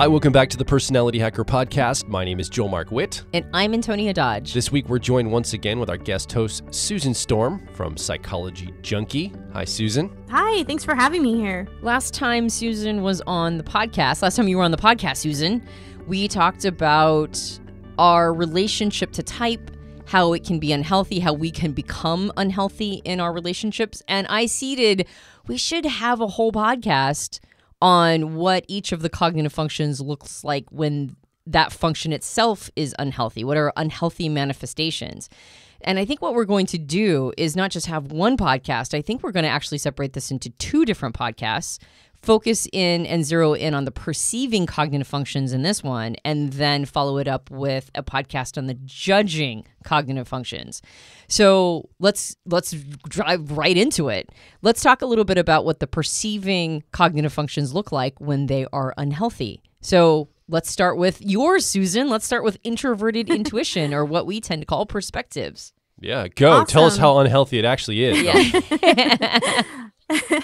Hi, welcome back to the Personality Hacker Podcast. My name is Joel Mark Witt. And I'm Antonia Dodge. This week, we're joined once again with our guest host, Susan Storm from Psychology Junkie. Hi, Susan. Hi, thanks for having me here. Last time Susan was on the podcast, last time you were on the podcast, Susan, we talked about our relationship to type how it can be unhealthy, how we can become unhealthy in our relationships. And I seeded, we should have a whole podcast on what each of the cognitive functions looks like when that function itself is unhealthy. What are unhealthy manifestations? And I think what we're going to do is not just have one podcast. I think we're going to actually separate this into two different podcasts focus in and zero in on the perceiving cognitive functions in this one, and then follow it up with a podcast on the judging cognitive functions. So let's let's drive right into it. Let's talk a little bit about what the perceiving cognitive functions look like when they are unhealthy. So let's start with yours, Susan. Let's start with introverted intuition, or what we tend to call perspectives. Yeah, go. Awesome. Tell us how unhealthy it actually is. Yeah.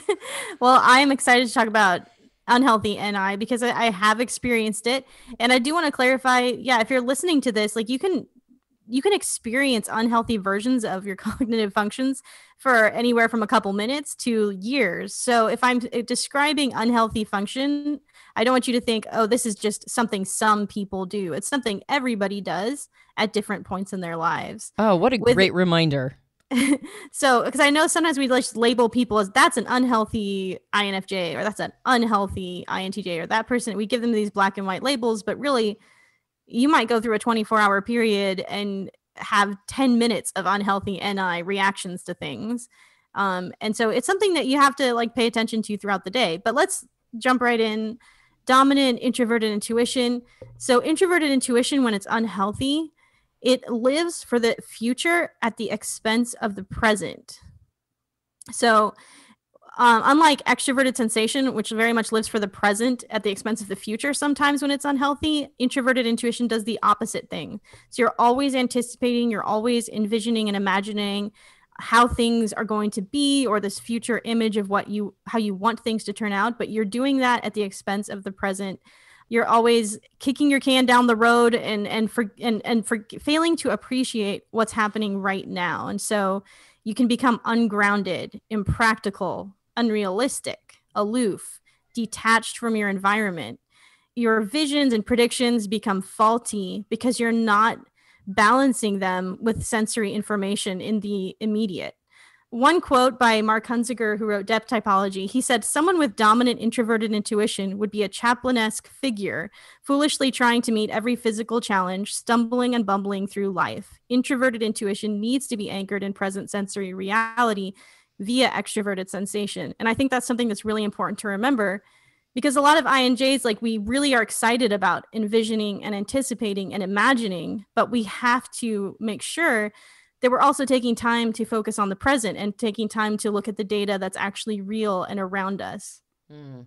well, I'm excited to talk about unhealthy NI because I, I have experienced it. And I do want to clarify, yeah, if you're listening to this, like you can you can experience unhealthy versions of your cognitive functions for anywhere from a couple minutes to years. So if I'm eh, describing unhealthy function, I don't want you to think, oh, this is just something some people do. It's something everybody does at different points in their lives. Oh, what a With, great reminder. so because I know sometimes we just label people as that's an unhealthy INFJ or that's an unhealthy INTJ or that person. We give them these black and white labels, but really, you might go through a 24 hour period and have 10 minutes of unhealthy NI reactions to things. Um, and so it's something that you have to like pay attention to throughout the day. But let's jump right in. Dominant introverted intuition. So introverted intuition when it's unhealthy it lives for the future at the expense of the present. So, um, unlike extroverted sensation, which very much lives for the present at the expense of the future sometimes when it's unhealthy, introverted intuition does the opposite thing. So you're always anticipating, you're always envisioning and imagining how things are going to be or this future image of what you how you want things to turn out but you're doing that at the expense of the present you're always kicking your can down the road and and for and and for failing to appreciate what's happening right now and so you can become ungrounded impractical unrealistic aloof detached from your environment your visions and predictions become faulty because you're not balancing them with sensory information in the immediate one quote by Mark Hunziger, who wrote Depth Typology, he said, Someone with dominant introverted intuition would be a chaplainesque figure, foolishly trying to meet every physical challenge, stumbling and bumbling through life. Introverted intuition needs to be anchored in present sensory reality via extroverted sensation. And I think that's something that's really important to remember because a lot of INJs, like we really are excited about envisioning and anticipating and imagining, but we have to make sure they were also taking time to focus on the present and taking time to look at the data that's actually real and around us. Mm.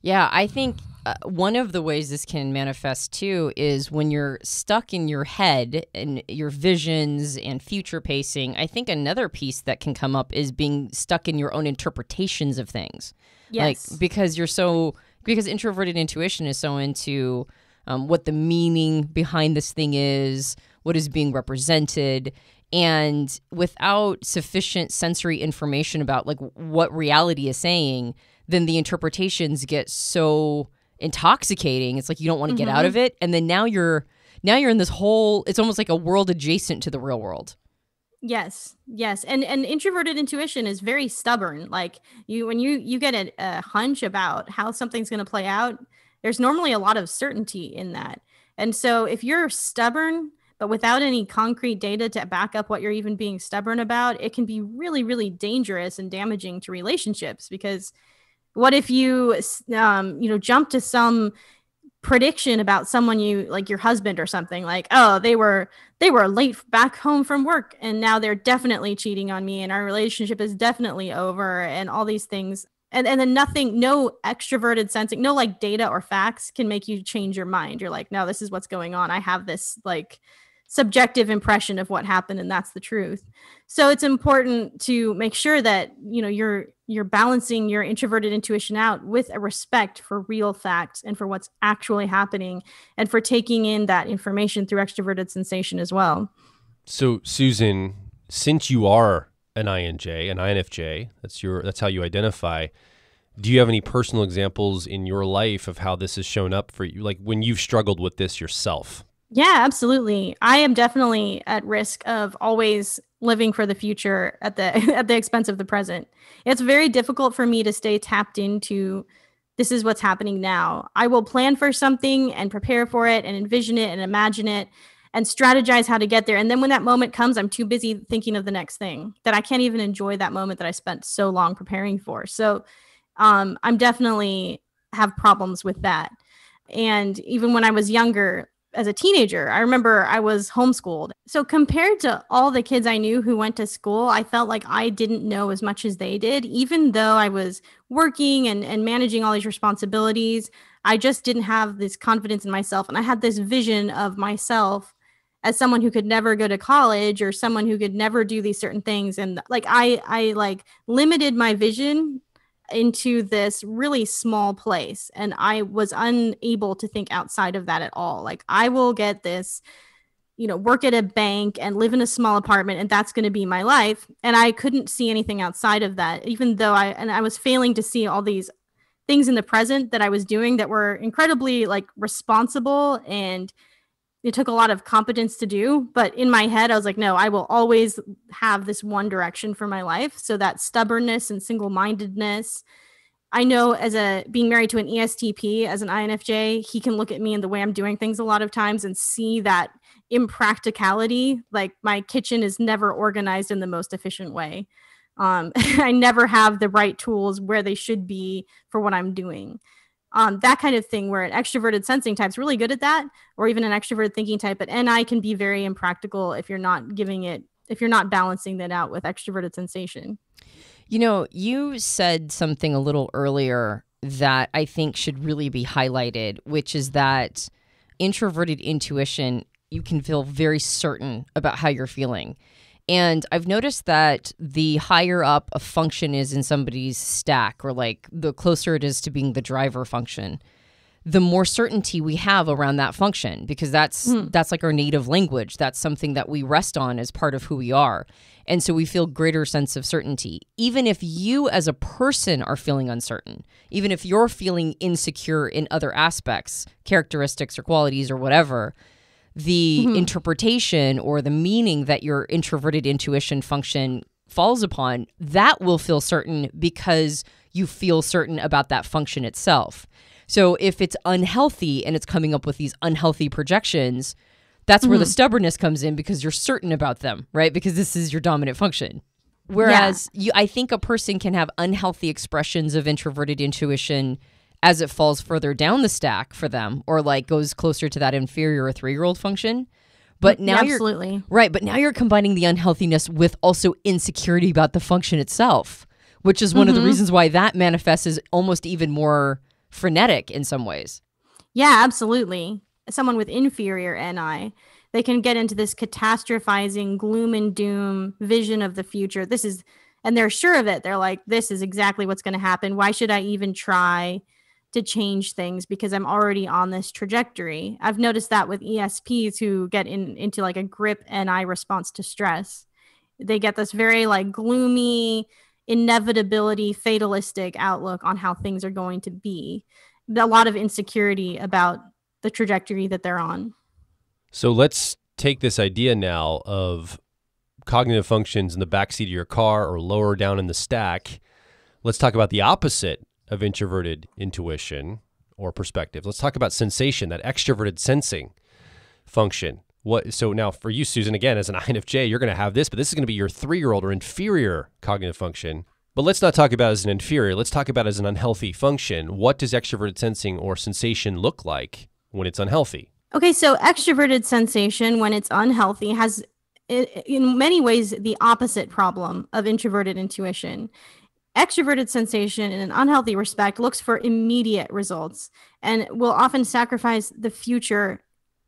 Yeah, I think uh, one of the ways this can manifest too is when you're stuck in your head and your visions and future pacing. I think another piece that can come up is being stuck in your own interpretations of things. Yes. Like because you're so because introverted intuition is so into um, what the meaning behind this thing is, what is being represented, and without sufficient sensory information about like what reality is saying then the interpretations get so intoxicating it's like you don't want to mm-hmm. get out mm-hmm. of it and then now you're now you're in this whole it's almost like a world adjacent to the real world yes yes and and introverted intuition is very stubborn like you when you you get a, a hunch about how something's going to play out there's normally a lot of certainty in that and so if you're stubborn but without any concrete data to back up what you're even being stubborn about, it can be really, really dangerous and damaging to relationships. Because what if you, um, you know, jump to some prediction about someone you like your husband or something like oh they were they were late back home from work and now they're definitely cheating on me and our relationship is definitely over and all these things and and then nothing no extroverted sensing no like data or facts can make you change your mind you're like no this is what's going on i have this like subjective impression of what happened and that's the truth so it's important to make sure that you know you're you're balancing your introverted intuition out with a respect for real facts and for what's actually happening and for taking in that information through extroverted sensation as well so susan since you are an inj an infj that's your that's how you identify do you have any personal examples in your life of how this has shown up for you like when you've struggled with this yourself yeah, absolutely. I am definitely at risk of always living for the future at the at the expense of the present. It's very difficult for me to stay tapped into this is what's happening now. I will plan for something and prepare for it and envision it and imagine it and strategize how to get there. And then when that moment comes, I'm too busy thinking of the next thing that I can't even enjoy that moment that I spent so long preparing for. So um, I'm definitely have problems with that. And even when I was younger, as a teenager. I remember I was homeschooled. So compared to all the kids I knew who went to school, I felt like I didn't know as much as they did, even though I was working and, and managing all these responsibilities. I just didn't have this confidence in myself. And I had this vision of myself as someone who could never go to college or someone who could never do these certain things. And like I I like limited my vision into this really small place and i was unable to think outside of that at all like i will get this you know work at a bank and live in a small apartment and that's going to be my life and i couldn't see anything outside of that even though i and i was failing to see all these things in the present that i was doing that were incredibly like responsible and it took a lot of competence to do but in my head i was like no i will always have this one direction for my life so that stubbornness and single-mindedness i know as a being married to an estp as an infj he can look at me and the way i'm doing things a lot of times and see that impracticality like my kitchen is never organized in the most efficient way um, i never have the right tools where they should be for what i'm doing um, that kind of thing where an extroverted sensing type's really good at that or even an extroverted thinking type but ni can be very impractical if you're not giving it if you're not balancing that out with extroverted sensation you know you said something a little earlier that i think should really be highlighted which is that introverted intuition you can feel very certain about how you're feeling and I've noticed that the higher up a function is in somebody's stack, or like the closer it is to being the driver function, the more certainty we have around that function because that's hmm. that's like our native language that's something that we rest on as part of who we are and so we feel greater sense of certainty even if you as a person are feeling uncertain even if you're feeling insecure in other aspects characteristics or qualities or whatever the mm-hmm. interpretation or the meaning that your introverted intuition function falls upon, that will feel certain because you feel certain about that function itself. So if it's unhealthy and it's coming up with these unhealthy projections, that's mm-hmm. where the mm-hmm. stubbornness comes in because you're certain about them, right? Because this is your dominant function. Whereas yeah. you I think a person can have unhealthy expressions of introverted intuition as it falls further down the stack for them or like goes closer to that inferior three year old function. But mm, now yeah, absolutely. you're right, but now you're combining the unhealthiness with also insecurity about the function itself, which is one mm-hmm. of the mm-hmm. reasons why that manifests as almost even more frenetic in some ways. Yeah, absolutely. Someone with inferior NI, they can get into this catastrophizing gloom and doom vision of the future. This is and they're sure of it. They're like, this is exactly what's going to happen. Why should I even try? to change things because I'm already on this trajectory. I've noticed that with ESPs who get in into like a grip and I response to stress. They get this very like gloomy inevitability fatalistic outlook on how things are going to be. A lot of insecurity about the trajectory that they're on. So let's take this idea now of cognitive functions in the backseat of your car or lower down in the stack. Let's talk about the opposite of introverted intuition or perspective. Let's talk about sensation, that extroverted sensing function. What so now for you, Susan, again, as an INFJ, you're gonna have this, but this is gonna be your three-year-old or inferior cognitive function. But let's not talk about as an inferior, let's talk about as an unhealthy function. What does extroverted sensing or sensation look like when it's unhealthy? Okay, so extroverted sensation when it's unhealthy has in many ways the opposite problem of introverted intuition Extroverted sensation in an unhealthy respect looks for immediate results and will often sacrifice the future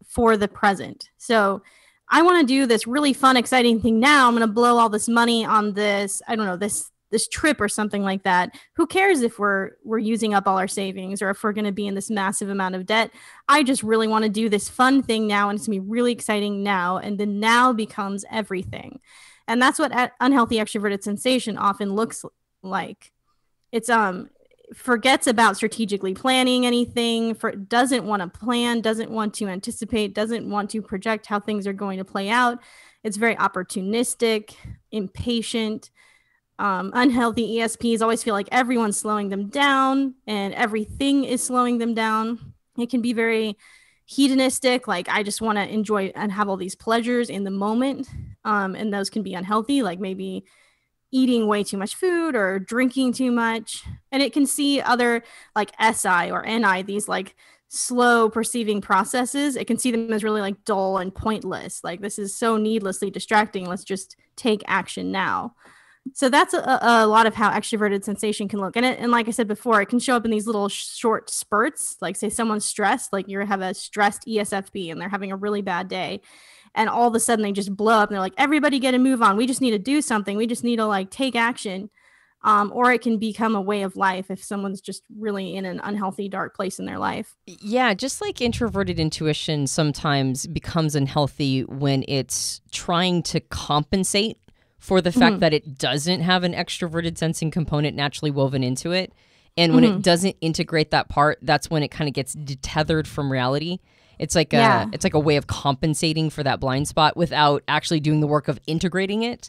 for the present. So I want to do this really fun, exciting thing now. I'm going to blow all this money on this, I don't know, this this trip or something like that. Who cares if we're we're using up all our savings or if we're going to be in this massive amount of debt? I just really want to do this fun thing now and it's going to be really exciting now and the now becomes everything. And that's what unhealthy extroverted sensation often looks like it's um forgets about strategically planning anything for doesn't want to plan doesn't want to anticipate doesn't want to project how things are going to play out it's very opportunistic impatient um, unhealthy esps always feel like everyone's slowing them down and everything is slowing them down it can be very hedonistic like i just want to enjoy and have all these pleasures in the moment um, and those can be unhealthy like maybe eating way too much food or drinking too much. And it can see other like SI or NI, these like slow perceiving processes. It can see them as really like dull and pointless. Like this is so needlessly distracting. Let's just take action now. So that's a, a lot of how extroverted sensation can look. And it, and like I said before, it can show up in these little short spurts. Like say someone's stressed, like you have a stressed ESFP and they're having a really bad day and all of a sudden they just blow up and they're like everybody get a move on we just need to do something we just need to like take action um, or it can become a way of life if someone's just really in an unhealthy dark place in their life yeah just like introverted intuition sometimes becomes unhealthy when it's trying to compensate for the fact mm-hmm. that it doesn't have an extroverted sensing component naturally woven into it and when mm-hmm. it doesn't integrate that part that's when it kind of gets detethered from reality it's like yeah. a it's like a way of compensating for that blind spot without actually doing the work of integrating it.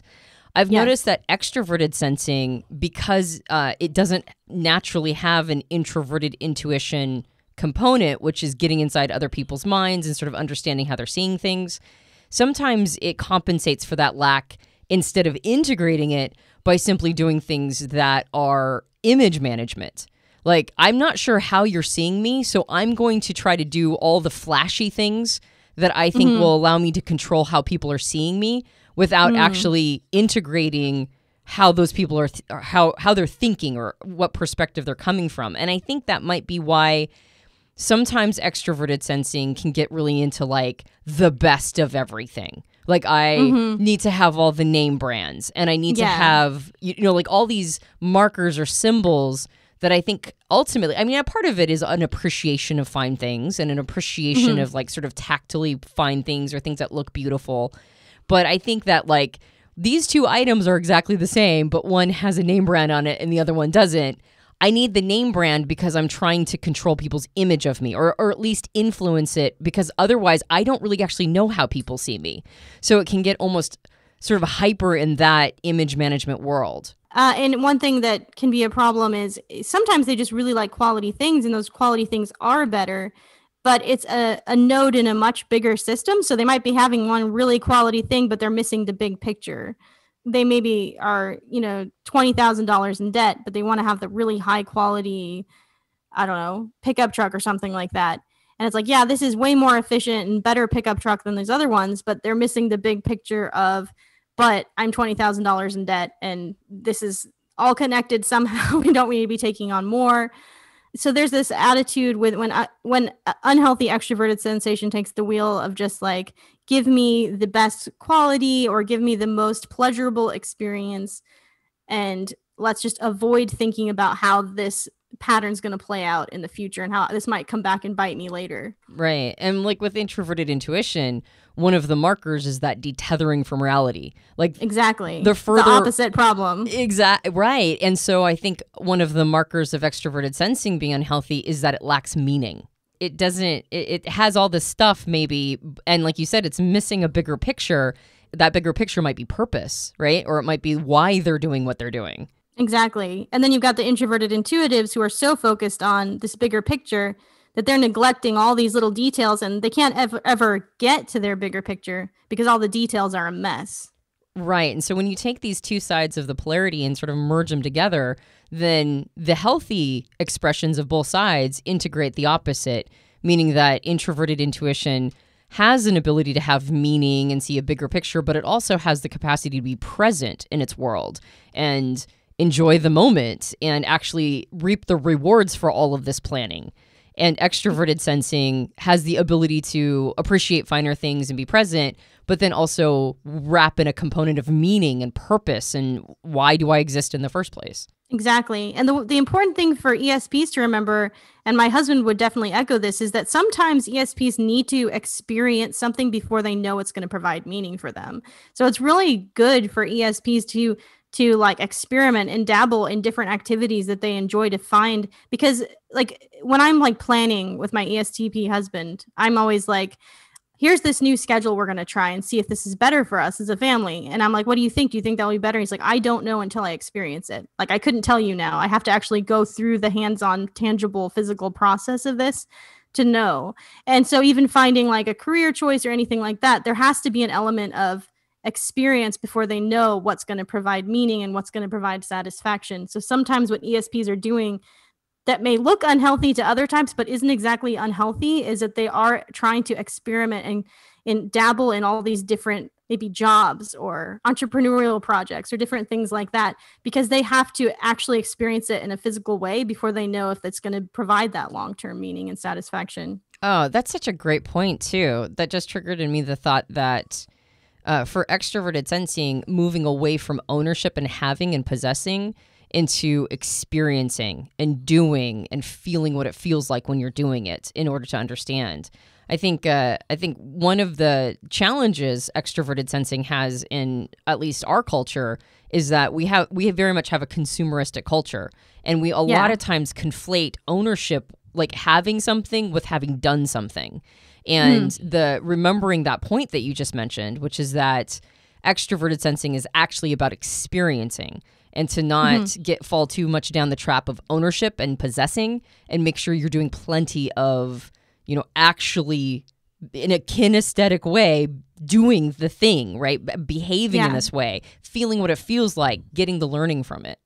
I've yes. noticed that extroverted sensing, because uh, it doesn't naturally have an introverted intuition component, which is getting inside other people's minds and sort of understanding how they're seeing things, sometimes it compensates for that lack instead of integrating it by simply doing things that are image management. Like, I'm not sure how you're seeing me, so I'm going to try to do all the flashy things that I think mm-hmm. will allow me to control how people are seeing me without mm. actually integrating how those people are th- how how they're thinking or what perspective they're coming from. And I think that might be why sometimes extroverted sensing can get really into like the best of everything. Like I mm-hmm. need to have all the name brands and I need yeah. to have you know like all these markers or symbols that I think ultimately, I mean, a part of it is an appreciation of fine things and an appreciation mm -hmm. of like sort of tactily fine things or things that look beautiful. But I think that like these two items are exactly the same, but one has a name brand on it and the other one doesn't. I need the name brand because I'm trying to control people's image of me or, or at least influence it because otherwise I don't really actually know how people see me. So it can get almost sort of hyper in that image management world. Uh, and one thing that can be a problem is sometimes they just really like quality things, and those quality things are better. But it's a, a node in a much bigger system. So they might be having one really quality thing, but they're missing the big picture. They maybe are, you know, $20,000 in debt, but they want to have the really high quality, I don't know, pickup truck or something like that. And it's like, yeah, this is way more efficient and better pickup truck than these other ones, but they're missing the big picture of but I'm $20,000 in debt and this is all connected somehow. we don't need to be taking on more. So there's this attitude with when uh, when unhealthy extroverted sensation takes the wheel of just like give me the best quality or give me the most pleasurable experience and let's just avoid thinking about how this pattern's going to play out in the future and how this might come back and bite me later. Right. And like with introverted intuition, one of the markers is that detethering from reality. Like Exactly. The further the opposite problem. Exactly. Right. And so I think one of the markers of extroverted sensing being unhealthy is that it lacks meaning. It doesn't it, it has all this stuff maybe and like you said it's missing a bigger picture. That bigger picture might be purpose, right? Or it might be why they're doing what they're doing. Exactly. And then you've got the introverted intuitives who are so focused on this bigger picture that they're neglecting all these little details and they can't ever, ever get to their bigger picture because all the details are a mess. Right. And so when you take these two sides of the polarity and sort of merge them together, then the healthy expressions of both sides integrate the opposite, meaning that introverted intuition has an ability to have meaning and see a bigger picture, but it also has the capacity to be present in its world and enjoy the moment and actually reap the rewards for all of this planning. And extroverted sensing has the ability to appreciate finer things and be present, but then also wrap in a component of meaning and purpose and why do I exist in the first place? Exactly. And the, the important thing for ESPs to remember, and my husband would definitely echo this, is that sometimes ESPs need to experience something before they know it's going to provide meaning for them. So it's really good for ESPs to to like experiment and dabble in different activities that they enjoy to find because like when i'm like planning with my estp husband i'm always like here's this new schedule we're going to try and see if this is better for us as a family and i'm like what do you think do you think that'll be better he's like i don't know until i experience it like i couldn't tell you now i have to actually go through the hands-on tangible physical process of this to know and so even finding like a career choice or anything like that there has to be an element of experience before they know what's going to provide meaning and what's going to provide satisfaction. So sometimes what ESPs are doing that may look unhealthy to other types but isn't exactly unhealthy is that they are trying to experiment and and dabble in all these different maybe jobs or entrepreneurial projects or different things like that because they have to actually experience it in a physical way before they know if it's going to provide that long-term meaning and satisfaction. Oh, that's such a great point too. That just triggered in me the thought that uh, for extroverted sensing, moving away from ownership and having and possessing into experiencing and doing and feeling what it feels like when you're doing it in order to understand. I think uh, I think one of the challenges extroverted sensing has in at least our culture is that we have we very much have a consumeristic culture, and we a yeah. lot of times conflate ownership, like having something, with having done something. Hmm. And mm. the remembering that point that you just mentioned, which is that extroverted sensing is actually about experiencing and to not mm-hmm. get fall too much down the trap of ownership and possessing and make sure you're doing plenty of, you know, actually in a kinesthetic way doing the thing, right? Behaving yeah. in this way, feeling what it feels like, getting the learning from it.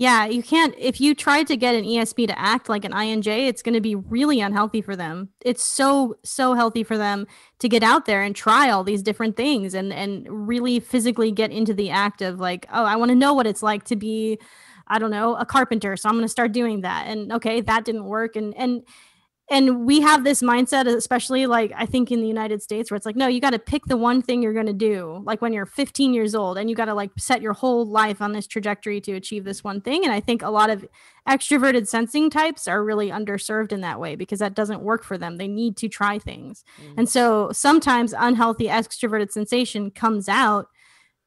Yeah, you can't. If you try to get an ESP to act like an INJ, it's going to be really unhealthy for them. It's so so healthy for them to get out there and try all these different things and and really physically get into the act of like, oh, I want to know what it's like to be, I don't know, a carpenter, so I'm going to start doing that. And okay, that didn't work, and and and we have this mindset especially like i think in the united states where it's like no you got to pick the one thing you're going to do like when you're 15 years old and you got to like set your whole life on this trajectory to achieve this one thing and i think a lot of extroverted sensing types are really underserved in that way because that doesn't work for them they need to try things mm. and so sometimes unhealthy extroverted sensation comes out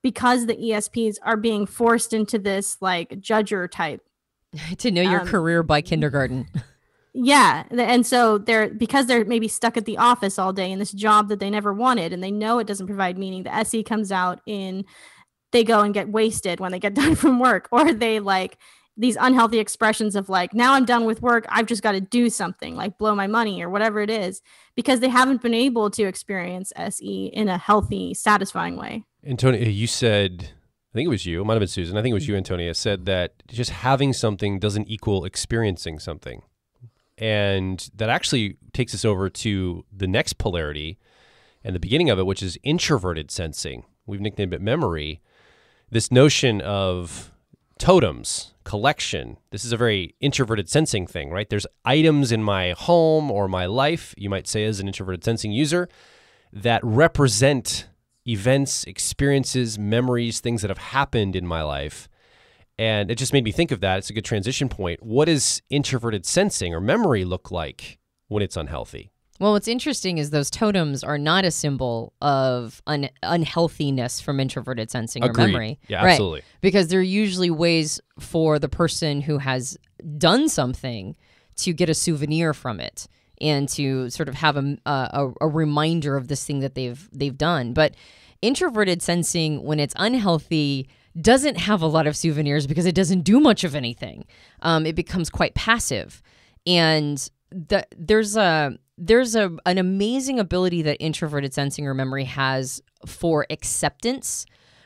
because the esps are being forced into this like judger type to know your um, career by mm-hmm. kindergarten Yeah, and so they're because they're maybe stuck at the office all day in this job that they never wanted, and they know it doesn't provide meaning. The SE comes out in they go and get wasted when they get done from work, or they like these unhealthy expressions of like, now I'm done with work, I've just got to do something, like blow my money or whatever it is, because they haven't been able to experience SE in a healthy, satisfying way. And Tony, you said, I think it was you, it might have been Susan, I think it was mm-hmm. you, Antonia, said that just having something doesn't equal experiencing something. And that actually takes us over to the next polarity and the beginning of it, which is introverted sensing. We've nicknamed it memory. This notion of totems, collection. This is a very introverted sensing thing, right? There's items in my home or my life, you might say, as an introverted sensing user, that represent events, experiences, memories, things that have happened in my life and it just made me think of that. It's a good transition point. What does introverted sensing or memory look like when it's unhealthy? Well, what's interesting is those totems are not a symbol of un- unhealthiness from introverted sensing Agreed. or memory. Yeah, right. absolutely. Because they're usually ways for the person who has done something to get a souvenir from it and to sort of have a, a, a reminder of this thing that they've they've done. But introverted sensing, when it's unhealthy, doesn't have a lot of souvenirs because it doesn't do much of anything. Um, it becomes quite passive, and the, there's a there's a an amazing ability that introverted sensing or memory has for acceptance,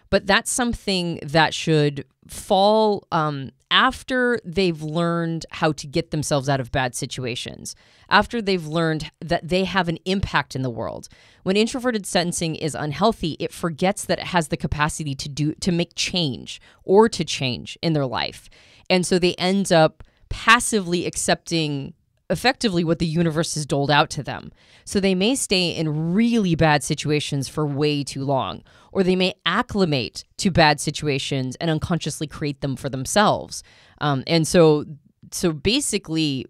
but that's something that should fall um, after they've learned how to get themselves out of bad situations, after they've learned that they have an impact in the world. When introverted sentencing is unhealthy, it forgets that it has the capacity to do to make change or to change in their life. And so they end up passively accepting effectively what the universe has doled out to them. So they may stay in really bad situations for way too long or they may acclimate to bad situations and unconsciously create them for themselves. Um, and so, so basically,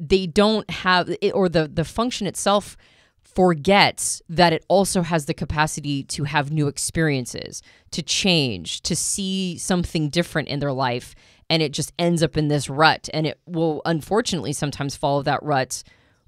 they don't have, it, or the the function itself forgets that it also has the capacity to have new experiences, to change, to see something different in their life. And it just ends up in this rut. And it will unfortunately sometimes follow that rut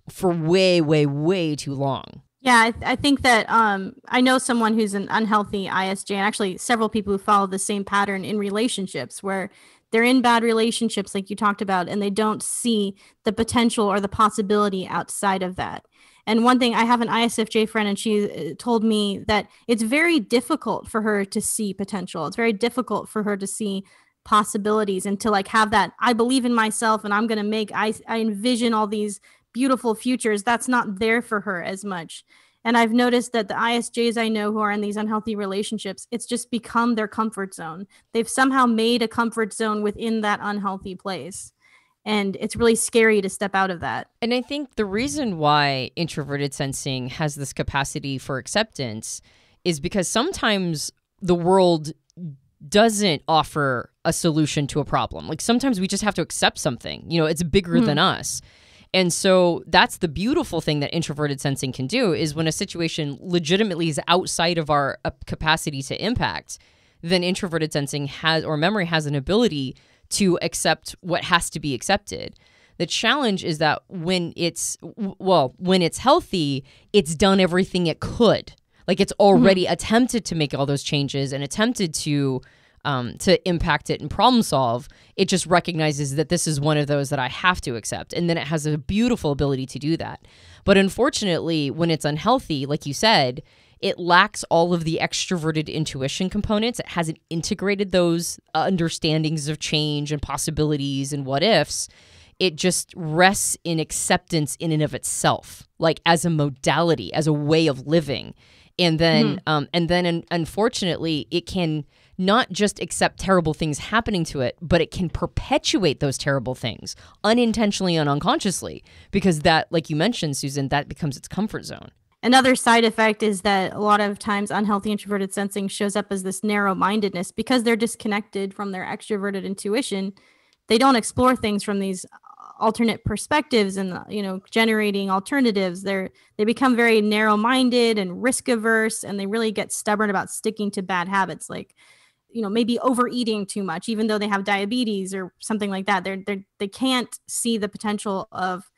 for way, way, way too long. Yeah, I, th- I think that um, I know someone who's an unhealthy ISJ, and actually several people who follow the same pattern in relationships where they're in bad relationships, like you talked about, and they don't see the potential or the possibility outside of that. And one thing, I have an ISFJ friend, and she uh, told me that it's very difficult for her to see potential. It's very difficult for her to see possibilities and to like have that I believe in myself and I'm going to make I I envision all these beautiful futures that's not there for her as much and i've noticed that the isjs i know who are in these unhealthy relationships it's just become their comfort zone they've somehow made a comfort zone within that unhealthy place and it's really scary to step out of that. And I think the reason why introverted sensing has this capacity for acceptance is because sometimes the world doesn't offer a solution to a problem. Like sometimes we just have to accept something. You know, it's bigger mm-hmm. than us. And so that's the beautiful thing that introverted sensing can do is when a situation legitimately is outside of our uh, capacity to impact, then introverted sensing has or memory has an ability to accept what has to be accepted. The challenge is that when it's well, when it's healthy, it's done everything it could. Like it's mm-hmm. already mm-hmm. attempted to make all those changes and attempted to um, to impact it and problem solve. It just recognizes that this is one of those that I have to accept. And then it has a beautiful ability to do that. But unfortunately, when it's unhealthy, like you said, it lacks all of the extroverted intuition components. It hasn't integrated those uh, understandings of change and possibilities and what ifs. It just rests in acceptance in and of itself, like as a modality, as a way of living. And then, mm. um, and then, un- unfortunately, it can not just accept terrible things happening to it, but it can perpetuate those terrible things unintentionally and unconsciously because that, like you mentioned, Susan, that becomes its comfort zone. Another side effect is that a lot of times unhealthy introverted sensing shows up as this narrow mindedness because they're disconnected from their extroverted intuition. They don't explore things from these alternate perspectives and you know generating alternatives they're they become very narrow minded and risk averse and they really get stubborn about sticking to bad habits like you know maybe overeating too much even though they have diabetes or something like that they're, they're they can't see the potential of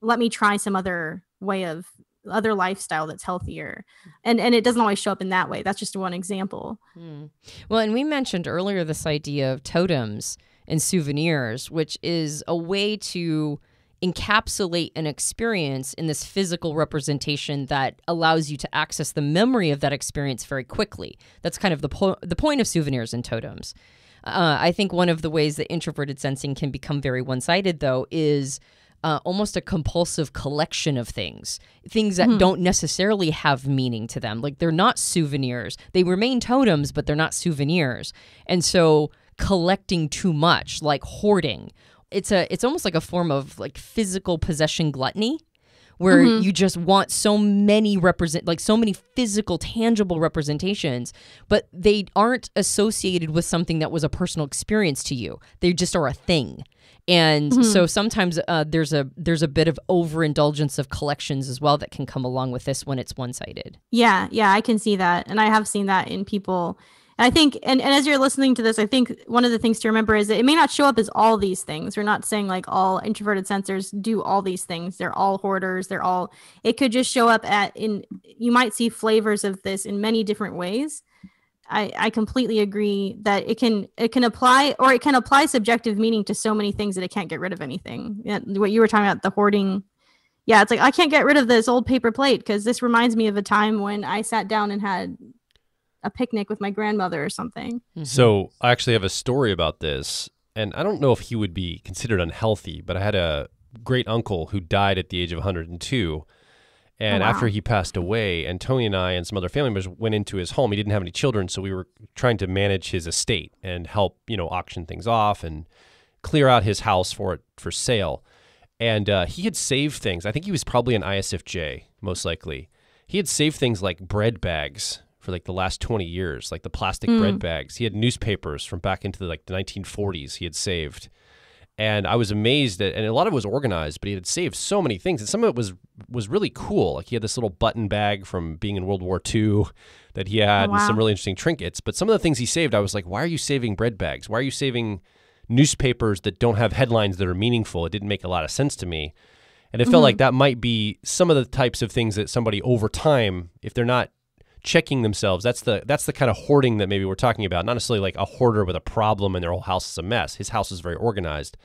let me try some other way of other lifestyle that's healthier and and it doesn't always show up in that way that's just one example hmm. well and we mentioned earlier this idea of totems and souvenirs which is a way to encapsulate an experience in this physical representation that allows you to access the memory of that experience very quickly. That's kind of the, po- the point of souvenirs and totems. Uh, I think one of the ways that introverted sensing can become very one sided, though, is uh, almost a compulsive collection of things, things that hmm. don't necessarily have meaning to them. Like they're not souvenirs. They remain totems, but they're not souvenirs. And so collecting too much, like hoarding it's a it's almost like a form of like physical possession gluttony where mm-hmm. you just want so many represent like so many physical tangible representations but they aren't associated with something that was a personal experience to you they just are a thing and mm-hmm. so sometimes uh, there's a there's a bit of overindulgence of collections as well that can come along with this when it's one-sided yeah yeah i can see that and i have seen that in people I think, and, and as you're listening to this, I think one of the things to remember is that it may not show up as all these things. We're not saying like all introverted sensors do all these things. They're all hoarders. They're all, it could just show up at, in, you might see flavors of this in many different ways. I, I completely agree that it can it can apply or it can apply subjective meaning to so many things that it can't get rid of anything. what you were talking about the hoarding, yeah, it's like I can't get rid of this old paper plate because this reminds me of a time when I sat down and had a picnic with my grandmother or something. Mm-hmm. So I actually have a story about this, and I don't know if he would be considered unhealthy, but I had a great uncle who died at the age of 102. And oh, wow. after he passed away, and Tony and I and some other family members went into his home. He didn't have any children, so we were trying to manage his estate and help, you know, auction things off and clear out his house for it for sale. And uh, he had saved things. I think he was probably an ISFJ, most likely. He had saved things like bread bags for like the last 20 years, like the plastic mm. bread bags. He had newspapers from back into the like the 1940s he had saved. And I was amazed at, and a lot of it was organized, but he had saved so many things. And some of it was was really cool. Like he had this little button bag from being in World War II that he had, oh, wow. and some really interesting trinkets. But some of the things he saved, I was like, why are you saving bread bags? Why are you saving newspapers that don't have headlines that are meaningful? It didn't make a lot of sense to me. And it felt mm-hmm. like that might be some of the types of things that somebody over time, if they're not checking themselves. That's the that's the kind of hoarding that maybe we're talking about. Not necessarily like a hoarder with a problem and their whole house is a mess. His house is very organized,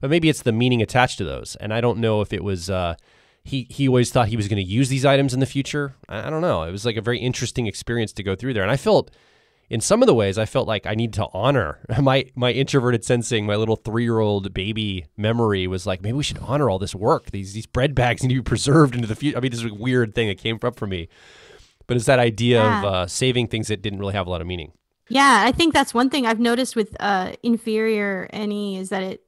but maybe it's the meaning attached to those. And I don't know if it was. Uh, he, he always thought he was going to use these items in the future. I, I don't know. It was like a very interesting experience to go through there. And I felt in some of the ways I felt like I need to honor my my introverted sensing, my little three year old baby memory was like maybe we should honor all this work. These these bread bags need to be preserved into the future. I mean, this is a weird thing that came up for me, but it's that idea yeah. of uh, saving things that didn't really have a lot of meaning. Yeah, I think that's one thing I've noticed with uh, inferior NE is that it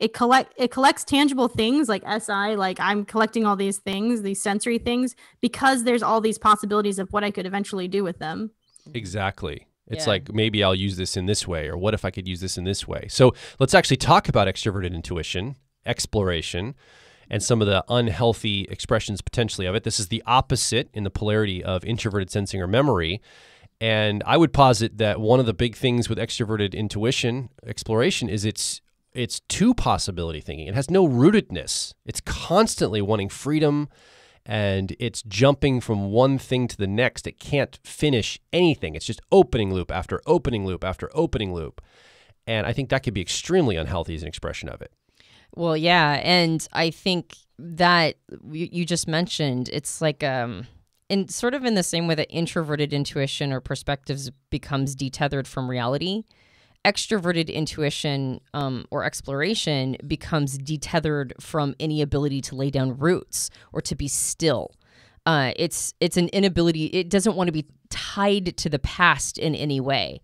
it collect it collects tangible things like SI, like I'm collecting all these things, these sensory things, because there's all these possibilities of what I could eventually do with them. Exactly. It's yeah. like maybe I'll use this in this way, or what if I could use this in this way? So let's actually talk about extroverted intuition, exploration, and some of the unhealthy expressions potentially of it. This is the opposite in the polarity of introverted sensing or memory. And I would posit that one of the big things with extroverted intuition exploration is it's it's two possibility thinking. It has no rootedness. It's constantly wanting freedom and it's jumping from one thing to the next. It can't finish anything. It's just opening loop after opening loop after opening loop. And I think that could be extremely unhealthy as an expression of it. Well, yeah, and I think that you just mentioned it's like um in sort of in the same way that introverted intuition or perspectives becomes detethered from reality extroverted intuition um, or exploration becomes detethered from any ability to lay down roots or to be still. Uh, it's it's an inability. It doesn't want to be tied to the past in any way.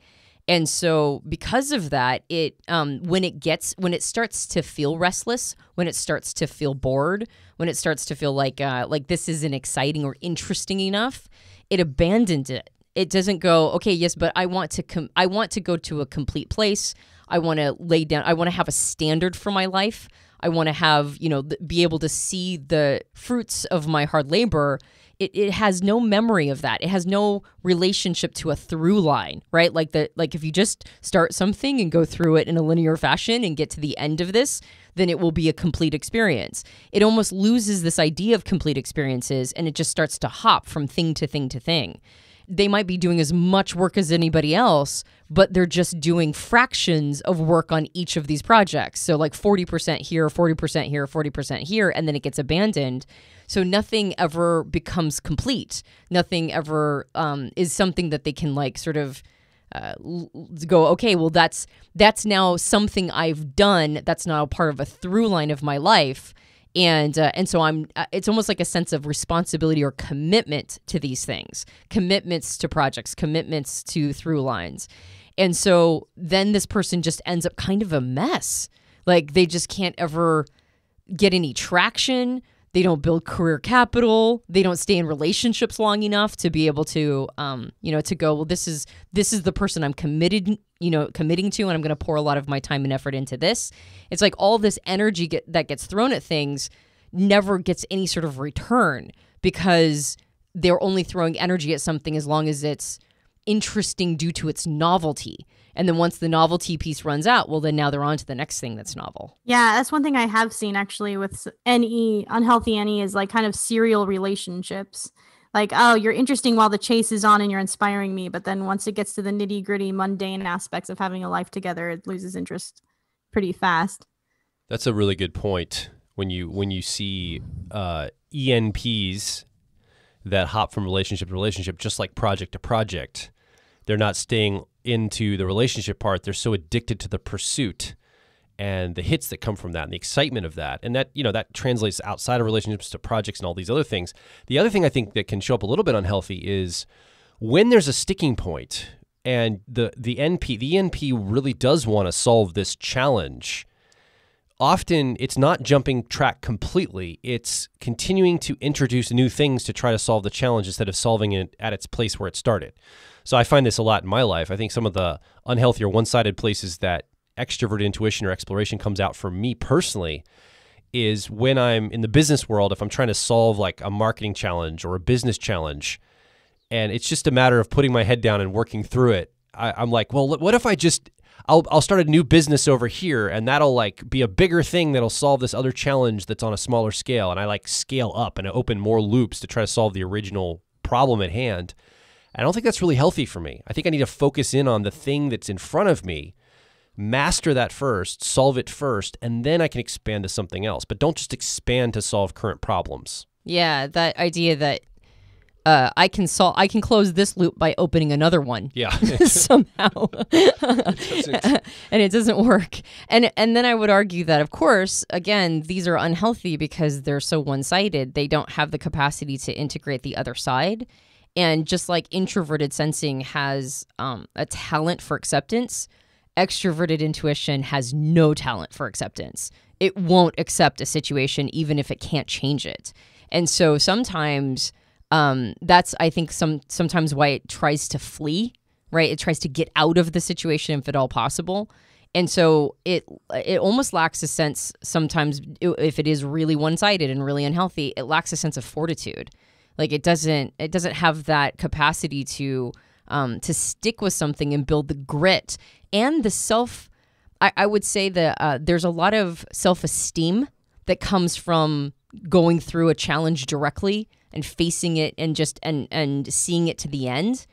And so because of that, it um, when it gets when it starts to feel restless, when it starts to feel bored, when it starts to feel like uh, like this isn't exciting or interesting enough, it abandoned it. It doesn't go, okay, yes, but I want to com- I want to go to a complete place. I want to lay down I want to have a standard for my life. I want to have, you know, be able to see the fruits of my hard labor. It, it has no memory of that. It has no relationship to a through line, right? Like the like if you just start something and go through it in a linear fashion and get to the end of this, then it will be a complete experience. It almost loses this idea of complete experiences and it just starts to hop from thing to thing to thing. They might be doing as much work as anybody else, but they're just doing fractions of work on each of these projects. So like 40% here, 40% here, 40% here, and then it gets abandoned. So nothing ever becomes complete. Nothing ever um, is something that they can like sort of uh, go okay well that's that's now something i've done that's now part of a through line of my life and uh, and so i'm uh, it's almost like a sense of responsibility or commitment to these things commitments to projects commitments to through lines and so then this person just ends up kind of a mess. Like they just can't ever get any traction. They don't build career capital. They don't stay in relationships long enough to be able to, um, you know, to go. Well, this is this is the person I'm committed, you know, committing to, and I'm going to pour a lot of my time and effort into this. It's like all this energy get, that gets thrown at things never gets any sort of return because they're only throwing energy at something as long as it's interesting due to its novelty. And then once the novelty piece runs out, well, then now they're on to the next thing that's novel. Yeah, that's one thing I have seen actually with any unhealthy any is like kind of serial relationships. Like, oh, you're interesting while the chase is on and you're inspiring me. But then once it gets to the nitty gritty, mundane aspects of having a life together, it loses interest pretty fast. That's a really good point. When you when you see uh, ENPs that hop from relationship to relationship, just like project to project. They're not staying into the relationship part. They're so addicted to the pursuit and the hits that come from that and the excitement of that. And that, you know, that translates outside of relationships to projects and all these other things. The other thing I think that can show up a little bit unhealthy is when there's a sticking point and the the NP the NP really does want to solve this challenge often it's not jumping track completely, it's continuing to introduce new things to try to solve the challenge instead of solving it at its place where it started. So I find this a lot in my life. I think some of the unhealthier, one sided places that extrovert intuition or exploration comes out for me personally is when I'm in the business world, if I'm trying to solve like a marketing challenge or a business challenge, and it's just a matter of putting my head down and working through it. I, am like, well, what if I just I'll I'll start a new business over here and that'll like be a bigger thing that'll solve this other challenge that's on a smaller scale and I like scale up and open more loops to try to solve the original problem at hand. I don't think that's really healthy for me. I think I need to focus in on the thing that's in front of me, master that first, solve it first, and then I can expand to something else. But don't just expand to solve current problems. Yeah, that idea that uh, I can solve I can close this loop by opening another one. Yeah. somehow. and it doesn't work. And and then I would argue that of course, again, these are unhealthy because they're so one-sided. They don't have the capacity to integrate the other side. And just like introverted sensing has um, a talent for acceptance, extroverted intuition has no talent for acceptance. It won't accept a situation even if it can't change it. And so sometimes um, that's I think some sometimes why it tries to flee, right? It tries to get out of the situation if at all possible. And so it it almost lacks a sense sometimes if it is really one-sided and really unhealthy, it lacks a sense of fortitude. Like it doesn't it doesn't have that capacity to um, to stick with something and build the grit and the self. I, I would say that uh, there's a lot of self esteem that comes from going through a challenge directly and facing it and just and and seeing it to the end.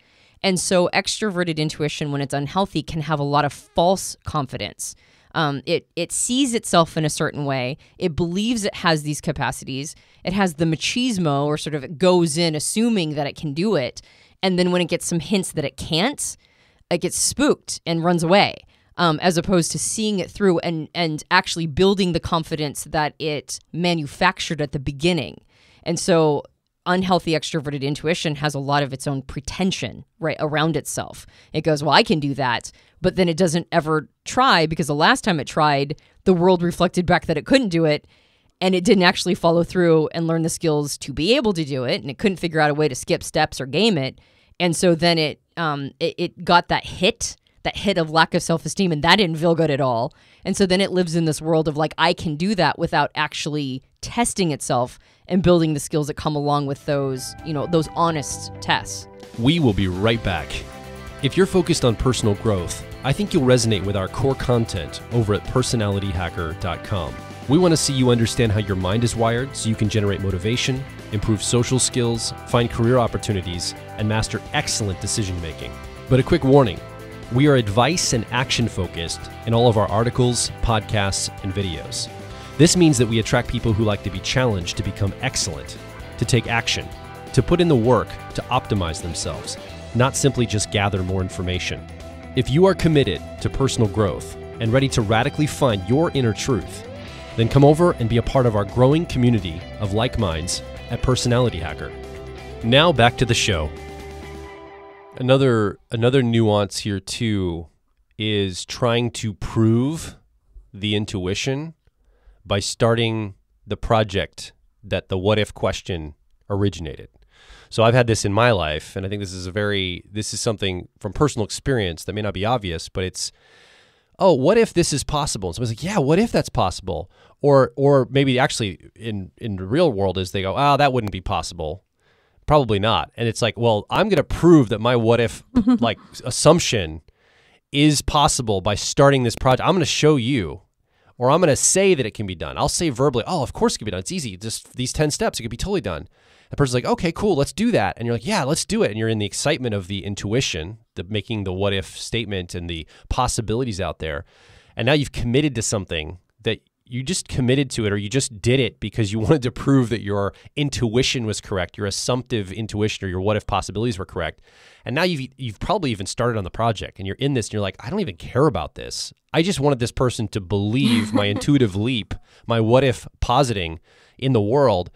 And so extroverted intuition when it's unhealthy can have a lot of false confidence. Um, it it sees itself in a certain way. It believes it has these capacities. It has the machismo, or sort of it goes in assuming that it can do it, and then when it gets some hints that it can't, it gets spooked and runs away, um, as opposed to seeing it through and and actually building the confidence that it manufactured at the beginning. And so unhealthy extroverted intuition has a lot of its own pretension right around itself. It goes, "Well, I can do that," but then it doesn't ever try because the last time it tried, the world reflected back that it couldn't do it and it didn't actually follow through and learn the skills to be able to do it and it couldn't figure out a way to skip steps or game it. And so then it um it, it got that hit that hit of lack of self esteem, and that didn't feel good at all. And so then it lives in this world of like, I can do that without actually testing itself and building the skills that come along with those, you know, those honest tests. We will be right back. If you're focused on personal growth, I think you'll resonate with our core content over at personalityhacker.com. We want to see you understand how your mind is wired so you can generate motivation, improve social skills, find career opportunities, and master excellent decision making. But a quick warning we are advice and action focused in all of our articles, podcasts, and videos. This means that we attract people who like to be challenged to become excellent, to take action, to put in the work to optimize themselves, not simply just gather more information. If you are committed to personal growth and ready to radically find your inner truth, then come over and be a part of our growing community of like minds at Personality Hacker. Now back to the show. Another another nuance here too is trying to prove the intuition by starting the project that the what if question originated. So I've had this in my life, and I think this is a very this is something from personal experience that may not be obvious, but it's oh, what if this is possible? And somebody's like, yeah, what if that's possible? Or or maybe actually in in the real world is they go, oh, that wouldn't be possible. Probably not. And it's like, well, I'm gonna prove that my what if like assumption is possible by starting this project. I'm gonna show you or I'm going to say that it can be done. I'll say verbally, oh, of course it can be done. It's easy. Just these 10 steps, it could be totally done. The person's like, okay, cool, let's do that. And you're like, yeah, let's do it. And you're in the excitement of the intuition, the making the what if statement and the possibilities out there. And now you've committed to something that you just committed to it or you just did it because you wanted to prove that your intuition was correct, your assumptive intuition or your what if possibilities were correct. And now you've you've probably even started on the project and you're in this and you're like, I don't even care about this. I just wanted this person to believe my intuitive leap, my what if positing in the world.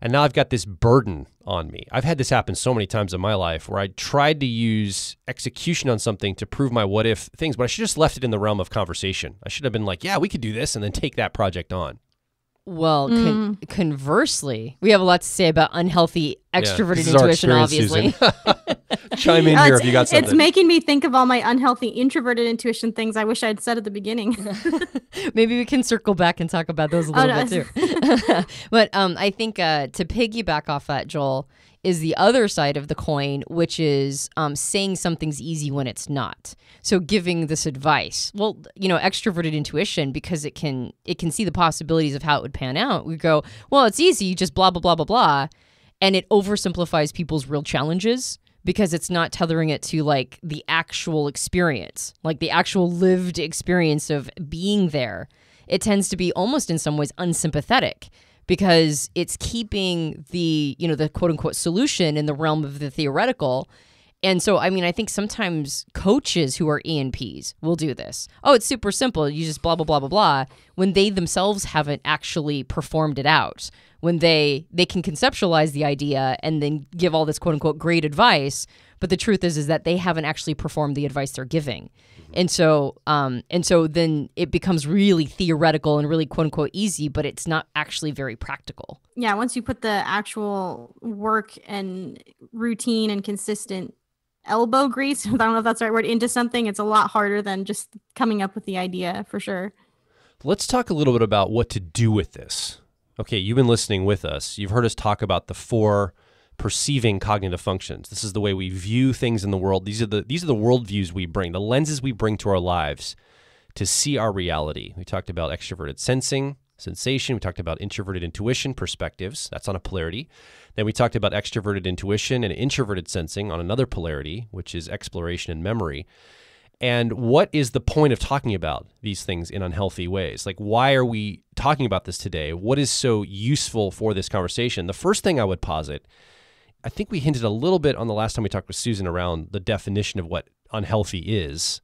And now I've got this burden on me. I've had this happen so many times in my life where I tried to use execution on something to prove my what if things, but I should have just left it in the realm of conversation. I should have been like, yeah, we could do this and then take that project on. Well, con- mm. conversely, we have a lot to say about unhealthy extroverted yeah, intuition, obviously. Chime in uh, here if you got something. It's making me think of all my unhealthy introverted intuition things I wish I'd said at the beginning. Maybe we can circle back and talk about those a oh, little oh, no. bit too. but um, I think uh, to piggyback off that, Joel, is the other side of the coin, which is um, saying something's easy when it's not. So giving this advice, well, you know, extroverted intuition because it can it can see the possibilities of how it would pan out. We go, well, it's easy, just blah blah blah blah blah, and it oversimplifies people's real challenges because it's not tethering it to like the actual experience, like the actual lived experience of being there. It tends to be almost in some ways unsympathetic because it's keeping the you know the quote unquote solution in the realm of the theoretical and so i mean i think sometimes coaches who are enps will do this oh it's super simple you just blah blah blah blah blah when they themselves haven't actually performed it out when they they can conceptualize the idea and then give all this quote unquote great advice but the truth is is that they haven't actually performed the advice they're giving mm-hmm. and so um, and so then it becomes really theoretical and really quote unquote easy but it's not actually very practical yeah once you put the actual work and routine and consistent elbow grease i don't know if that's the right word into something it's a lot harder than just coming up with the idea for sure Let's talk a little bit about what to do with this. Okay, you've been listening with us. You've heard us talk about the four perceiving cognitive functions. This is the way we view things in the world. These are the these are the worldviews we bring, the lenses we bring to our lives to see our reality. We talked about extroverted sensing, sensation. We talked about introverted intuition perspectives. That's on a polarity. Then we talked about extroverted intuition and introverted sensing on another polarity, which is exploration and memory. And what is the point of talking about these things in unhealthy ways? Like, why are we talking about this today? What is so useful for this conversation? The first thing I would posit, I think we hinted a little bit on the last time we talked with Susan around the definition of what unhealthy is.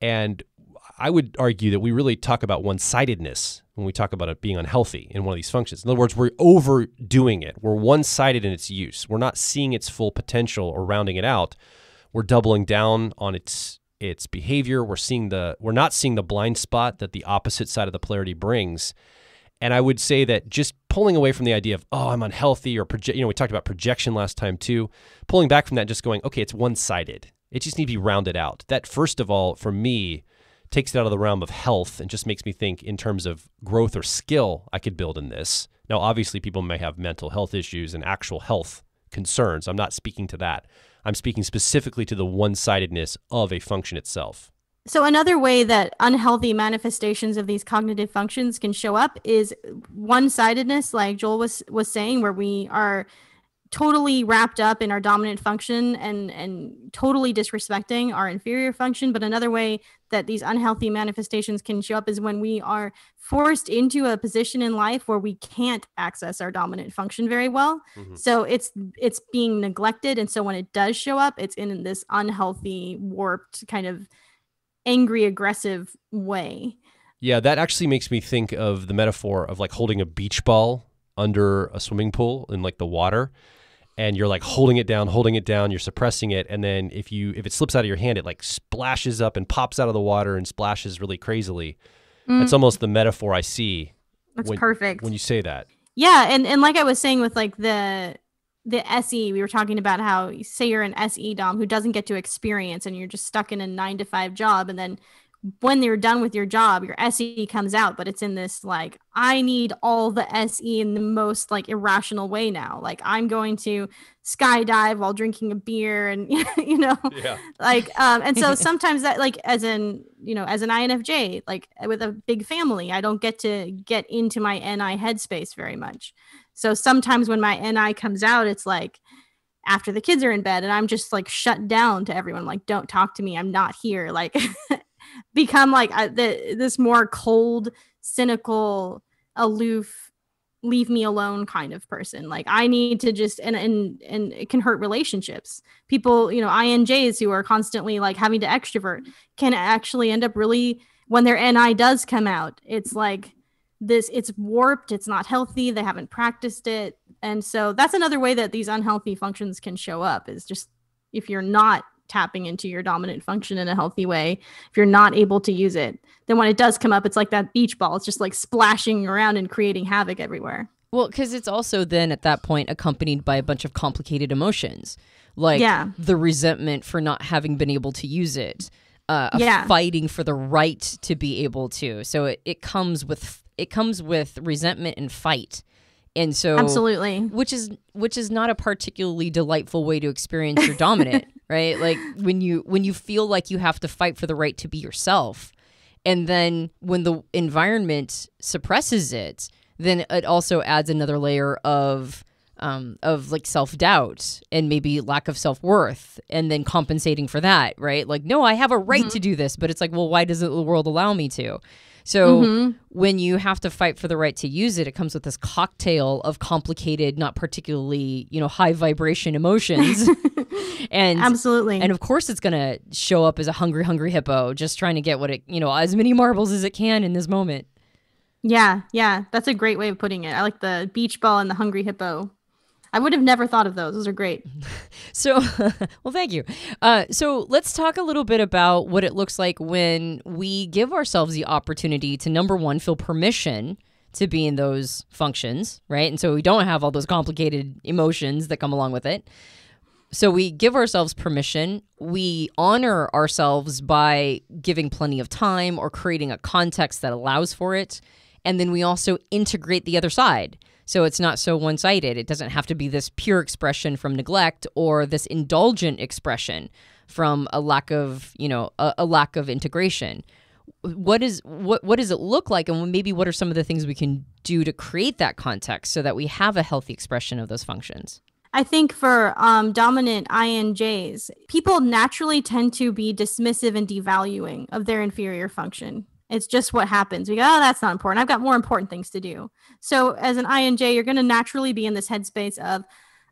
And I would argue that we really talk about one sidedness when we talk about it being unhealthy in one of these functions. In other words, we're overdoing it, we're one sided in its use, we're not seeing its full potential or rounding it out. We're doubling down on its its behavior. We're seeing the we're not seeing the blind spot that the opposite side of the polarity brings. And I would say that just pulling away from the idea of oh I'm unhealthy or project you know we talked about projection last time too, pulling back from that just going okay it's one sided. It just needs to be rounded out. That first of all for me takes it out of the realm of health and just makes me think in terms of growth or skill I could build in this. Now obviously people may have mental health issues and actual health concerns. I'm not speaking to that. I'm speaking specifically to the one sidedness of a function itself. So, another way that unhealthy manifestations of these cognitive functions can show up is one sidedness, like Joel was, was saying, where we are totally wrapped up in our dominant function and and totally disrespecting our inferior function but another way that these unhealthy manifestations can show up is when we are forced into a position in life where we can't access our dominant function very well mm-hmm. so it's it's being neglected and so when it does show up it's in this unhealthy warped kind of angry aggressive way yeah that actually makes me think of the metaphor of like holding a beach ball under a swimming pool in like the water and you're like holding it down, holding it down, you're suppressing it, and then if you if it slips out of your hand, it like splashes up and pops out of the water and splashes really crazily. Mm. That's almost the metaphor I see. That's when, perfect. When you say that. Yeah, and and like I was saying with like the the SE, we were talking about how say you're an SE dom who doesn't get to experience and you're just stuck in a 9 to 5 job and then when you're done with your job, your SE comes out, but it's in this like, I need all the SE in the most like irrational way now. Like, I'm going to skydive while drinking a beer and, you know, yeah. like, um, and so sometimes that, like, as in, you know, as an INFJ, like with a big family, I don't get to get into my NI headspace very much. So sometimes when my NI comes out, it's like, after the kids are in bed and I'm just like shut down to everyone like don't talk to me I'm not here like become like a, uh, the, this more cold, cynical, aloof, leave me alone kind of person. Like I need to just and and and it can hurt relationships. People, you know, INJs who are constantly like having to extrovert can actually end up really when their NI does come out, it's like this it's warped, it's not healthy, they haven't practiced it. And so that's another way that these unhealthy functions can show up is just if you're not tapping into your dominant function in a healthy way if you're not able to use it then when it does come up it's like that beach ball it's just like splashing around and creating havoc everywhere well because it's also then at that point accompanied by a bunch of complicated emotions like yeah. the resentment for not having been able to use it uh, yeah. fighting for the right to be able to so it, it comes with it comes with resentment and fight and so absolutely which is which is not a particularly delightful way to experience your dominant right? Like when you when you feel like you have to fight for the right to be yourself, and then when the environment suppresses it, then it also adds another layer of um, of like self doubt and maybe lack of self worth, and then compensating for that, right? Like, no, I have a right mm-hmm. to do this, but it's like, well, why doesn't the world allow me to? So mm-hmm. when you have to fight for the right to use it, it comes with this cocktail of complicated, not particularly, you know, high vibration emotions. and absolutely. And of course it's gonna show up as a hungry, hungry hippo, just trying to get what it you know, as many marbles as it can in this moment. Yeah, yeah. That's a great way of putting it. I like the beach ball and the hungry hippo I would have never thought of those. Those are great. So, well, thank you. Uh, so, let's talk a little bit about what it looks like when we give ourselves the opportunity to number one, feel permission to be in those functions, right? And so we don't have all those complicated emotions that come along with it. So we give ourselves permission. We honor ourselves by giving plenty of time or creating a context that allows for it. And then we also integrate the other side. So it's not so one sided. It doesn't have to be this pure expression from neglect or this indulgent expression from a lack of, you know, a, a lack of integration. What is what what does it look like and maybe what are some of the things we can do to create that context so that we have a healthy expression of those functions? I think for um, dominant INJs, people naturally tend to be dismissive and devaluing of their inferior function. It's just what happens. We go, oh, that's not important. I've got more important things to do. So as an INJ, you're going to naturally be in this headspace of,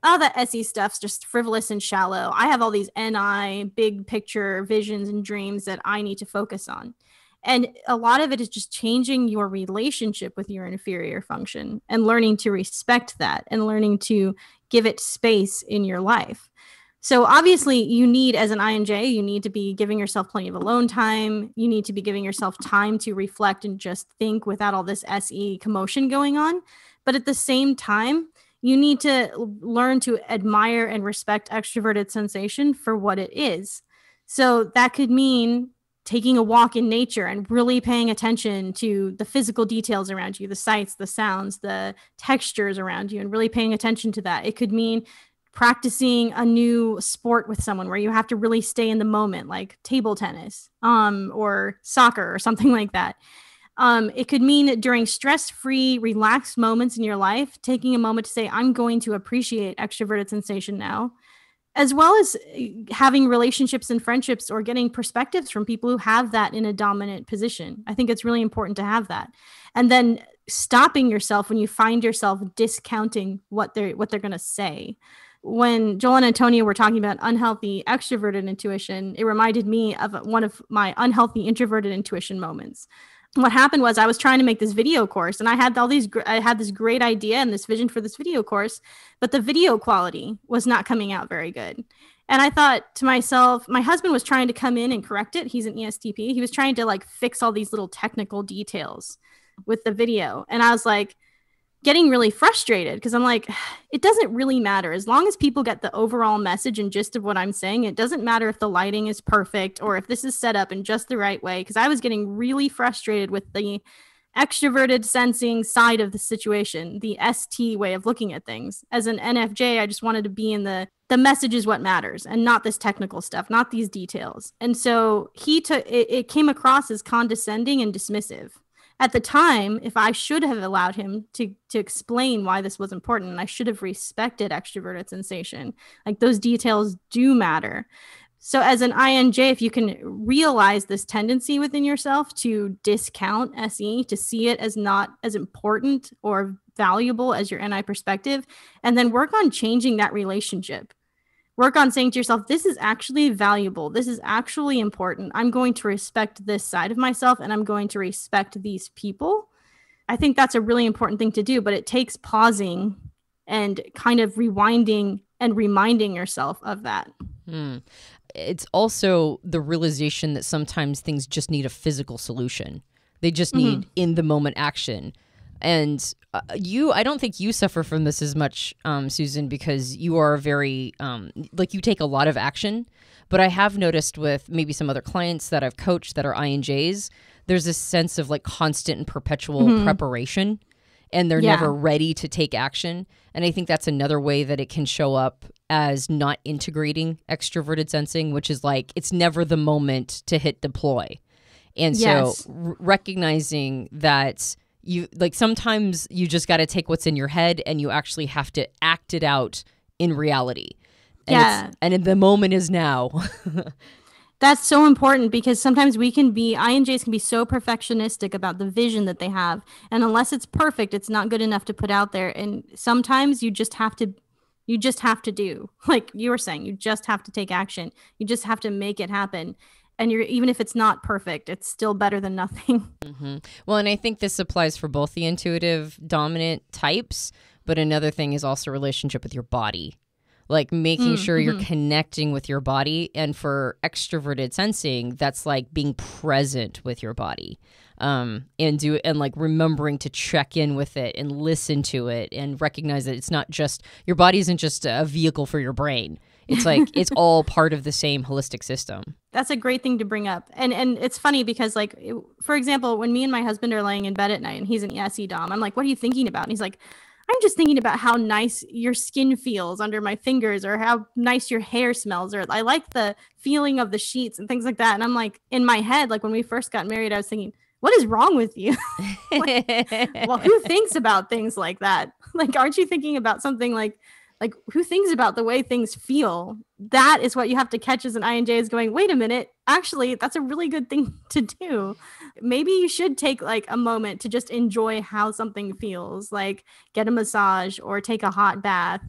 oh, that SE stuff's just frivolous and shallow. I have all these NI big picture visions and dreams that I need to focus on. And a lot of it is just changing your relationship with your inferior function and learning to respect that and learning to give it space in your life. So obviously you need as an INJ, you need to be giving yourself plenty of alone time. You need to be giving yourself time to reflect and just think without all this SE commotion going on. But at the same time, you need to learn to admire and respect extroverted sensation for what it is. So that could mean taking a walk in nature and really paying attention to the physical details around you, the sights, the sounds, the textures around you, and really paying attention to that. It could mean practicing a new sport with someone where you have to really stay in the moment like table tennis um, or soccer or something like that um, it could mean during stress free, relaxed moments in your life, taking a moment to say, I'm going to appreciate extroverted sensation now, as well as eh, having relationships and friendships or getting perspectives from people who have that in a dominant position. I think it's really important to have that. And then stopping yourself when you find yourself discounting what they're what they're going to say when Joel and Antonia were talking about unhealthy extroverted intuition, it reminded me of one of my unhealthy introverted intuition moments. What happened was I was trying to make this video course and I had all these, I had this great idea and this vision for this video course, but the video quality was not coming out very good. And I thought to myself, my husband was trying to come in and correct it. He's an ESTP. He was trying to like fix all these little technical details with the video. And I was like, getting really frustrated because I'm like, it doesn't really matter. As long as people get the overall message and gist of what I'm saying, it doesn't matter if the lighting is perfect or if this is set up in just the right way. Because I was getting really frustrated with the extroverted sensing side of the situation, the ST way of looking at things. As an NFJ, I just wanted to be in the the message is what matters and not this technical stuff, not these details. And so he took it, it came across as condescending and dismissive at the time, if I should have allowed him to to explain why this was important, I should have respected extroverted sensation. Like those details do matter. So as an INJ, if you can realize this tendency within yourself to discount SE, to see it as not as important or valuable as your NI perspective, and then work on changing that relationship work on saying to yourself, this is actually valuable. This is actually important. I'm going to respect this side of myself and I'm going to respect these people. I think that's a really important thing to do, but it takes pausing and kind of rewinding and reminding yourself of that. Hmm. It's also the realization that sometimes things just need a physical solution. They just mm-hmm. need mm-hmm. in the moment action and uh, you i don't think you suffer from this as much um, susan because you are very um, like you take a lot of action but i have noticed with maybe some other clients that i've coached that are injs there's this sense of like constant and perpetual mm -hmm. preparation and they're yeah. never ready to take action and i think that's another way that it can show up as not integrating extroverted sensing which is like it's never the moment to hit deploy and yes. so recognizing that you like sometimes you just got to take what's in your head and you actually have to act it out in reality. And yeah. And in the moment is now. That's so important because sometimes we can be INJs can be so perfectionistic about the vision that they have and unless it's perfect it's not good enough to put out there and sometimes you just have to you just have to do like you were saying you just have to take action you just have to make it happen and you're even if it's not perfect it's still better than nothing mm-hmm. well and i think this applies for both the intuitive dominant types but another thing is also relationship with your body like making mm, sure mm-hmm. you're connecting with your body and for extroverted sensing that's like being present with your body um, and do and like remembering to check in with it and listen to it and recognize that it's not just your body isn't just a vehicle for your brain it's like it's all part of the same holistic system that's a great thing to bring up. And and it's funny because like for example, when me and my husband are laying in bed at night and he's an ESE dom, I'm like, "What are you thinking about?" And he's like, "I'm just thinking about how nice your skin feels under my fingers or how nice your hair smells or I like the feeling of the sheets and things like that." And I'm like in my head like when we first got married, I was thinking, "What is wrong with you?" like, well, who thinks about things like that? Like aren't you thinking about something like like who thinks about the way things feel that is what you have to catch as an INJ is going wait a minute actually that's a really good thing to do maybe you should take like a moment to just enjoy how something feels like get a massage or take a hot bath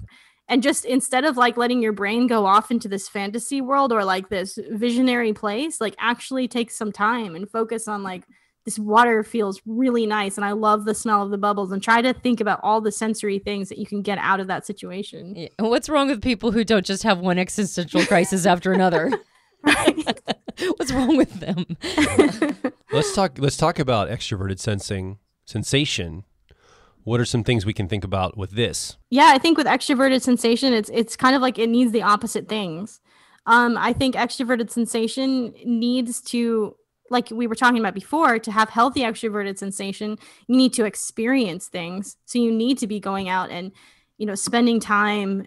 and just instead of like letting your brain go off into this fantasy world or like this visionary place like actually take some time and focus on like this water feels really nice and I love the smell of the bubbles and try to think about all the sensory things that you can get out of that situation. Yeah. What's wrong with people who don't just have one existential crisis after another? What's wrong with them? let's talk let's talk about extroverted sensing sensation. What are some things we can think about with this? Yeah, I think with extroverted sensation it's it's kind of like it needs the opposite things. Um, I think extroverted sensation needs to like we were talking about before, to have healthy extroverted sensation, you need to experience things. So you need to be going out and, you know, spending time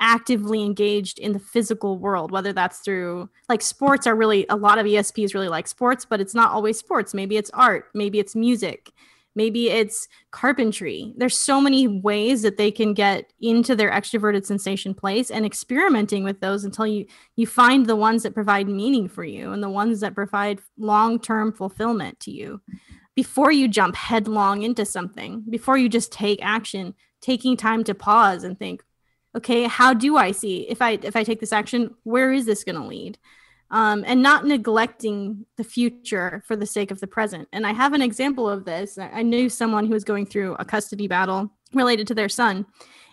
actively engaged in the physical world, whether that's through like sports are really a lot of ESPs really like sports, but it's not always sports. Maybe it's art, maybe it's music, maybe it's carpentry there's so many ways that they can get into their extroverted sensation place and experimenting with those until you you find the ones that provide meaning for you and the ones that provide long-term fulfillment to you before you jump headlong into something before you just take action taking time to pause and think okay how do i see if i if i take this action where is this going to lead um, and not neglecting the future for the sake of the present. And I have an example of this. I knew someone who was going through a custody battle related to their son,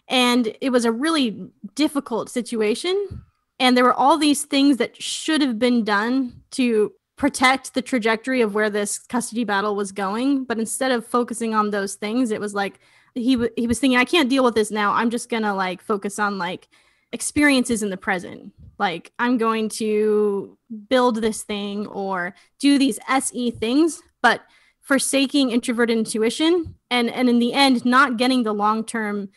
and it was a really difficult situation. And there were all these things that should have been done to protect the trajectory of where this custody battle was going. But instead of focusing on those things, it was like he, w- he was thinking, I can't deal with this now. I'm just going to like focus on like, experiences in the present. Like, I'm going to build this thing or do these SE things, but forsaking introverted intuition and, and in the end, not getting the long term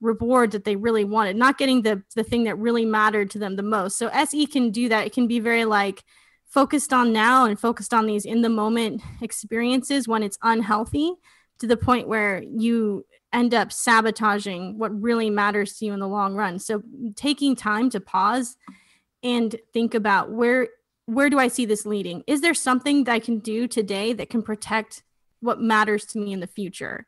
reward that they really wanted, not getting the, the thing that really mattered to them the most. So, SE can do that. It can be very like, focused on now and focused on these in the moment experiences when it's unhealthy to the point where you end up sabotaging what really matters to you in the long run. So taking time to pause and think about where where do I see this leading? Is there something that I can do today that can protect what matters to me in the future?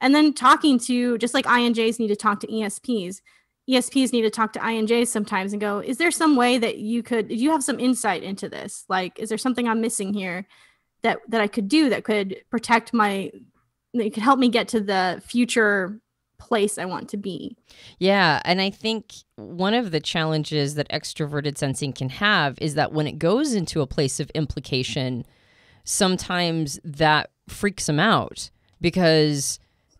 And then talking to just like INJs need to talk to ESPs. ESPs need to talk to INJs sometimes and go, is there some way that you could you have some insight into this? Like, is there something I'm missing here that that I could do that could protect my that could help me get to the future place I want to be. Yeah. And I think one of the challenges that extroverted sensing can have is that when it goes into a place of implication, sometimes that freaks them out because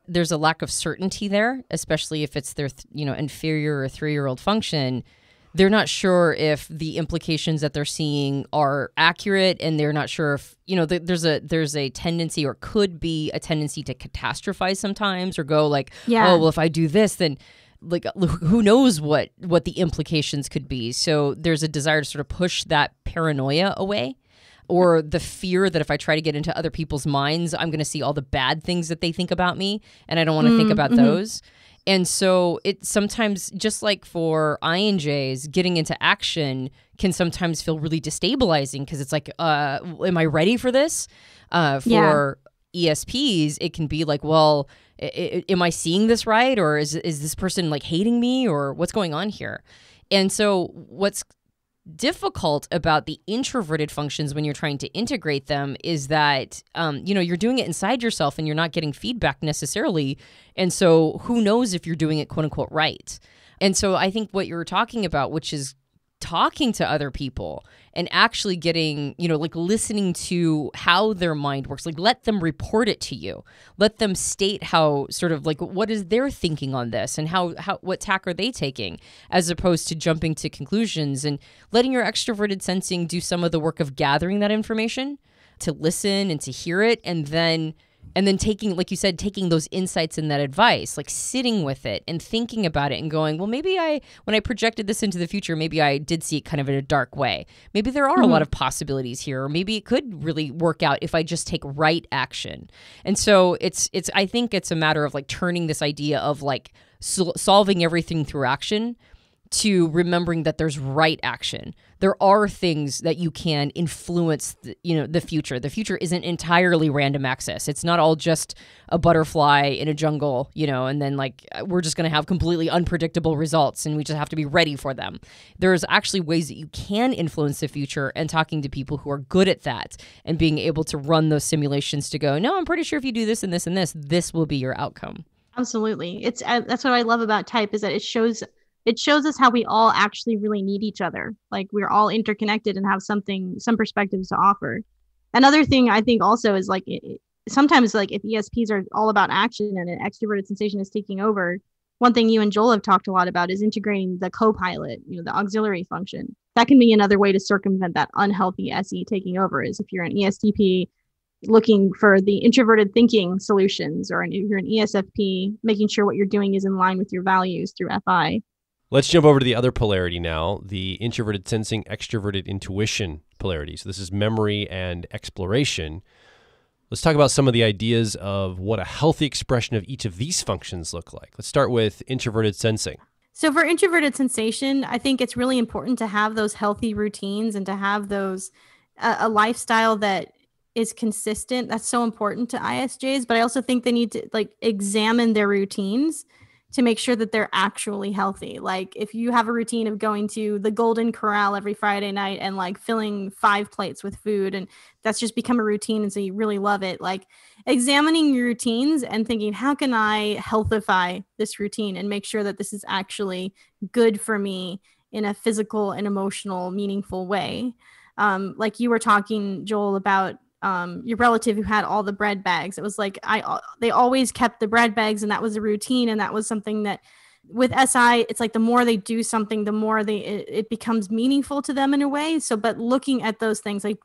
there's a lack of certainty there, especially if it's their, you know, inferior or three year old function they're not sure if the implications that they're seeing are accurate and they're not sure if you know th there's a there's a tendency or could be a tendency to catastrophize sometimes or go like yeah. oh well if i do this then like uh, who knows what what the implications could be so there's a desire to sort of push that paranoia away or the fear that if I try to get into other people's minds, I'm going to see all the bad things that they think about me, and I don't want to mm, think about mm -hmm. those. And so it sometimes, just like for INJs, getting into action can sometimes feel really destabilizing because it's like, uh, am I ready for this? Uh, for yeah. ESPs, it can be like, well, I I am I seeing this right? Or is, is this person like hating me? Or what's going on here? And so what's difficult about the introverted functions when you're trying to integrate them is that um, you know you're doing it inside yourself and you're not getting feedback necessarily and so who knows if you're doing it quote unquote right and so i think what you're talking about which is talking to other people and actually getting, you know, like listening to how their mind works. Like let them report it to you. Let them state how sort of like what is their thinking on this and how how what tack are they taking as opposed to jumping to conclusions and letting your extroverted sensing do some of the work of gathering that information to listen and to hear it and then and then taking like you said taking those insights and that advice like sitting with it and thinking about it and going well maybe i when i projected this into the future maybe i did see it kind of in a dark way maybe there are mm-hmm. a lot mm-hmm. of possibilities here or maybe it could really work out if i just take right action and so it's it's i think it's a matter of like turning this idea of like sol- solving everything through action to remembering that there's right action. There are things that you can influence, the, you know, the future. The future isn't entirely random access. It's not all just a butterfly in a jungle, you know, and then like uh, we're just going to have completely unpredictable results and we just have to be ready for them. There's actually ways that you can influence the future and talking to people who are good at that and being able to run those simulations to go, "No, I'm pretty sure if you do this and this and this, this will be your outcome." Absolutely. It's uh, that's what I love about type is that it shows it shows us how we all actually really need each other. Like we're all interconnected and have something, some perspectives to offer. Another thing I think also is like it, sometimes like if ESPs are all about action and an extroverted sensation is taking over, one thing you and Joel have talked a lot about is integrating the co-pilot, you know, the auxiliary function. That can be another way to circumvent that unhealthy SE taking over. Is if you're an ESTP looking for the introverted thinking solutions, or an, if you're an ESFP, making sure what you're doing is in line with your values through FI. Let's jump over to the other polarity now the introverted sensing, extroverted intuition polarity. So, this is memory and exploration. Let's talk about some of the ideas of what a healthy expression of each of these functions look like. Let's start with introverted sensing. So, for introverted sensation, I think it's really important to have those healthy routines and to have those uh, a lifestyle that is consistent. That's so important to ISJs, but I also think they need to like examine their routines to make sure that they're actually healthy. Like if you have a routine of going to the Golden Corral every Friday night and like filling five plates with food and that's just become a routine and so you really love it. Like examining your routines and thinking how can I healthify this routine and make sure that this is actually good for me in a physical and emotional meaningful way. Um, like you were talking Joel about um, your relative who had all the bread bags. It was like I uh, they always kept the bread bags, and that was a routine, and that was something that with SI, it's like the more they do something, the more they it, it becomes meaningful to them in a way. So, but looking at those things, like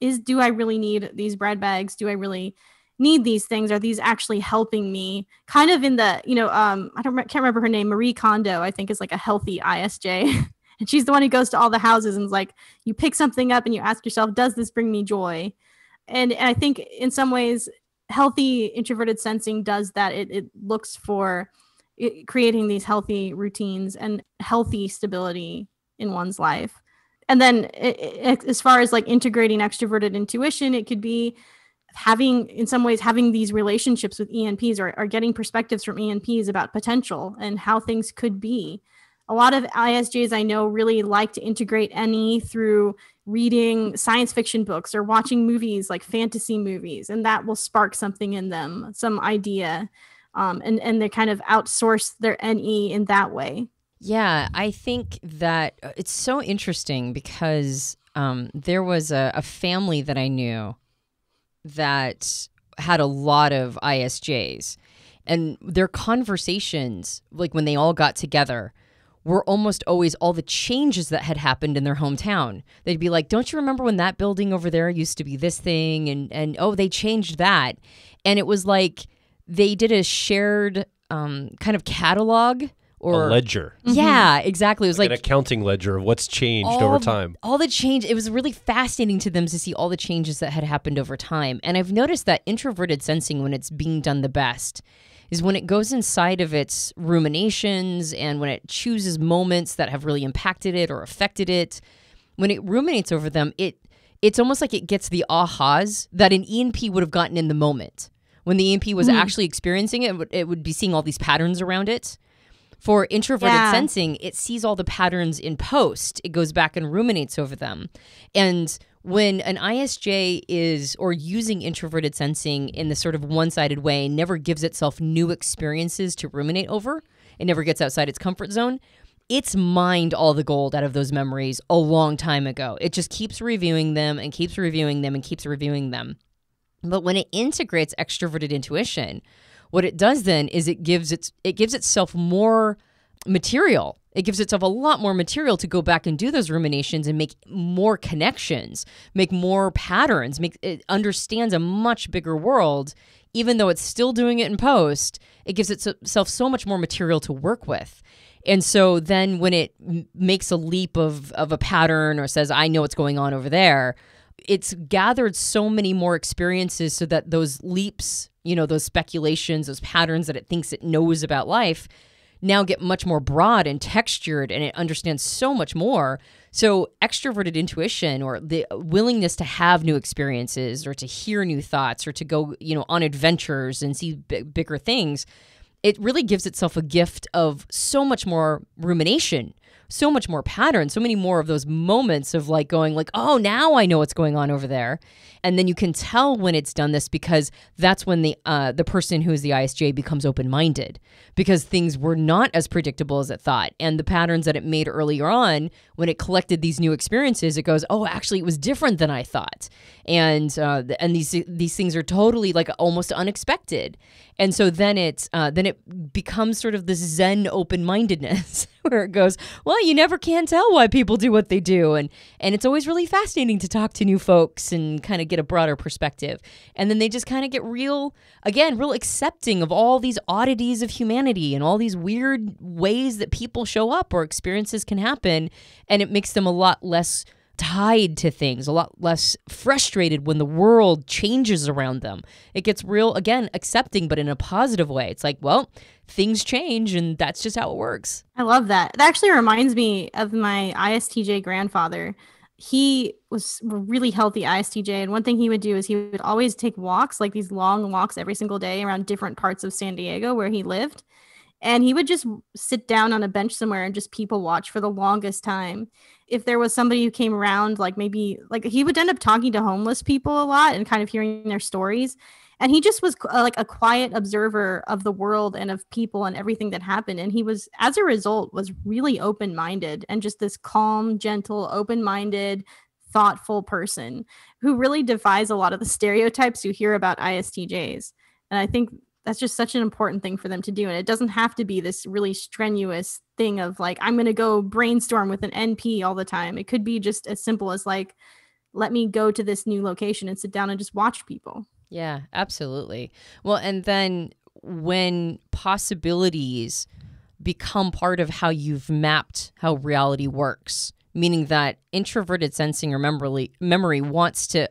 is do I really need these bread bags? Do I really need these things? Are these actually helping me? Kind of in the you know um, I don't can't remember her name. Marie Kondo, I think, is like a healthy ISJ. and she's the one who goes to all the houses and is like, you pick something up and you ask yourself, does this bring me joy? and I think in some ways, healthy introverted sensing does that. It, it looks for it, creating these healthy routines and healthy stability in one's life. And then, it, as far as like integrating extroverted intuition, it could be having, in some ways, having these relationships with ENPs or, or getting perspectives from ENPs about potential and how things could be a lot of ISJs I know really like to integrate NE through reading science fiction books or watching movies like fantasy movies and that will spark something in them some idea um, and and they kind of outsource their ne in that way yeah i think that uh, it's so interesting because um, there was a, a family that i knew that had a lot of isjs and their conversations like when they all got together were almost always all the changes that had happened in their hometown. They'd be like, "Don't you remember when that building over there used to be this thing and and oh, they changed that." And it was like they did a shared um, kind of catalog or a ledger. Yeah, mm-hmm. exactly. It was like, like an accounting ledger of what's changed all, over time. All the change. It was really fascinating to them to see all the changes that had happened over time. And I've noticed that introverted sensing when it's being done the best is when it goes inside of its ruminations and when it chooses moments that have really impacted it or affected it, when it ruminates over them, it it's almost like it gets the ahas that an ENP would have gotten in the moment. When the ENP was mm actually experiencing it, it would be seeing all these patterns around it. For introverted yeah. sensing, it sees all the patterns in post. It goes back and ruminates over them. And when an ISJ is or using introverted sensing in the sort of one sided way never gives itself new experiences to ruminate over, it never gets outside its comfort zone. It's mined all the gold out of those memories a long time ago. It just keeps reviewing them and keeps reviewing them and keeps reviewing them. But when it integrates extroverted intuition, what it does then is it gives its it gives itself more material. It gives itself a lot more material to go back and do those ruminations and make more connections, make more patterns, make it understands a much bigger world. Even though it's still doing it in post, it gives itself so much more material to work with. And so then when it makes a leap of, of a pattern or says, I know what's going on over there, it's gathered so many more experiences so that those leaps, you know, those speculations, those patterns that it thinks it knows about life now get much more broad and textured and it understands so much more. So, extroverted intuition or the willingness to have new experiences or to hear new thoughts or to go, you know, on adventures and see b- bigger things it really gives itself a gift of so much more rumination so much more pattern so many more of those moments of like going like oh now i know what's going on over there and then you can tell when it's done this because that's when the uh, the person who is the isj becomes open-minded because things were not as predictable as it thought and the patterns that it made earlier on when it collected these new experiences it goes oh actually it was different than i thought and uh, and these these things are totally like almost unexpected and so then it's uh, then it it becomes sort of this zen open-mindedness where it goes well you never can tell why people do what they do and and it's always really fascinating to talk to new folks and kind of get a broader perspective and then they just kind of get real again real accepting of all these oddities of humanity and all these weird ways that people show up or experiences can happen and it makes them a lot less tied to things, a lot less frustrated when the world changes around them. It gets real, again, accepting, but in a positive way. It's like, well, things change, and that's just how it works. I love that. That actually reminds me of my ISTJ grandfather. He was really healthy ISTJ. And one thing he would do is he would always take walks, like these long walks every single day around different parts of San Diego where he lived and he would just sit down on a bench somewhere and just people watch for the longest time if there was somebody who came around like maybe like he would end up talking to homeless people a lot and kind of hearing their stories and he just was uh, like a quiet observer of the world and of people and everything that happened and he was as a result was really open-minded and just this calm gentle open-minded thoughtful person who really defies a lot of the stereotypes you hear about ISTJs and i think that's just such an important thing for them to do and it doesn't have to be this really strenuous thing of like i'm going to go brainstorm with an np all the time it could be just as simple as like let me go to this new location and sit down and just watch people yeah absolutely well and then when possibilities become part of how you've mapped how reality works meaning that introverted sensing or memory memory wants to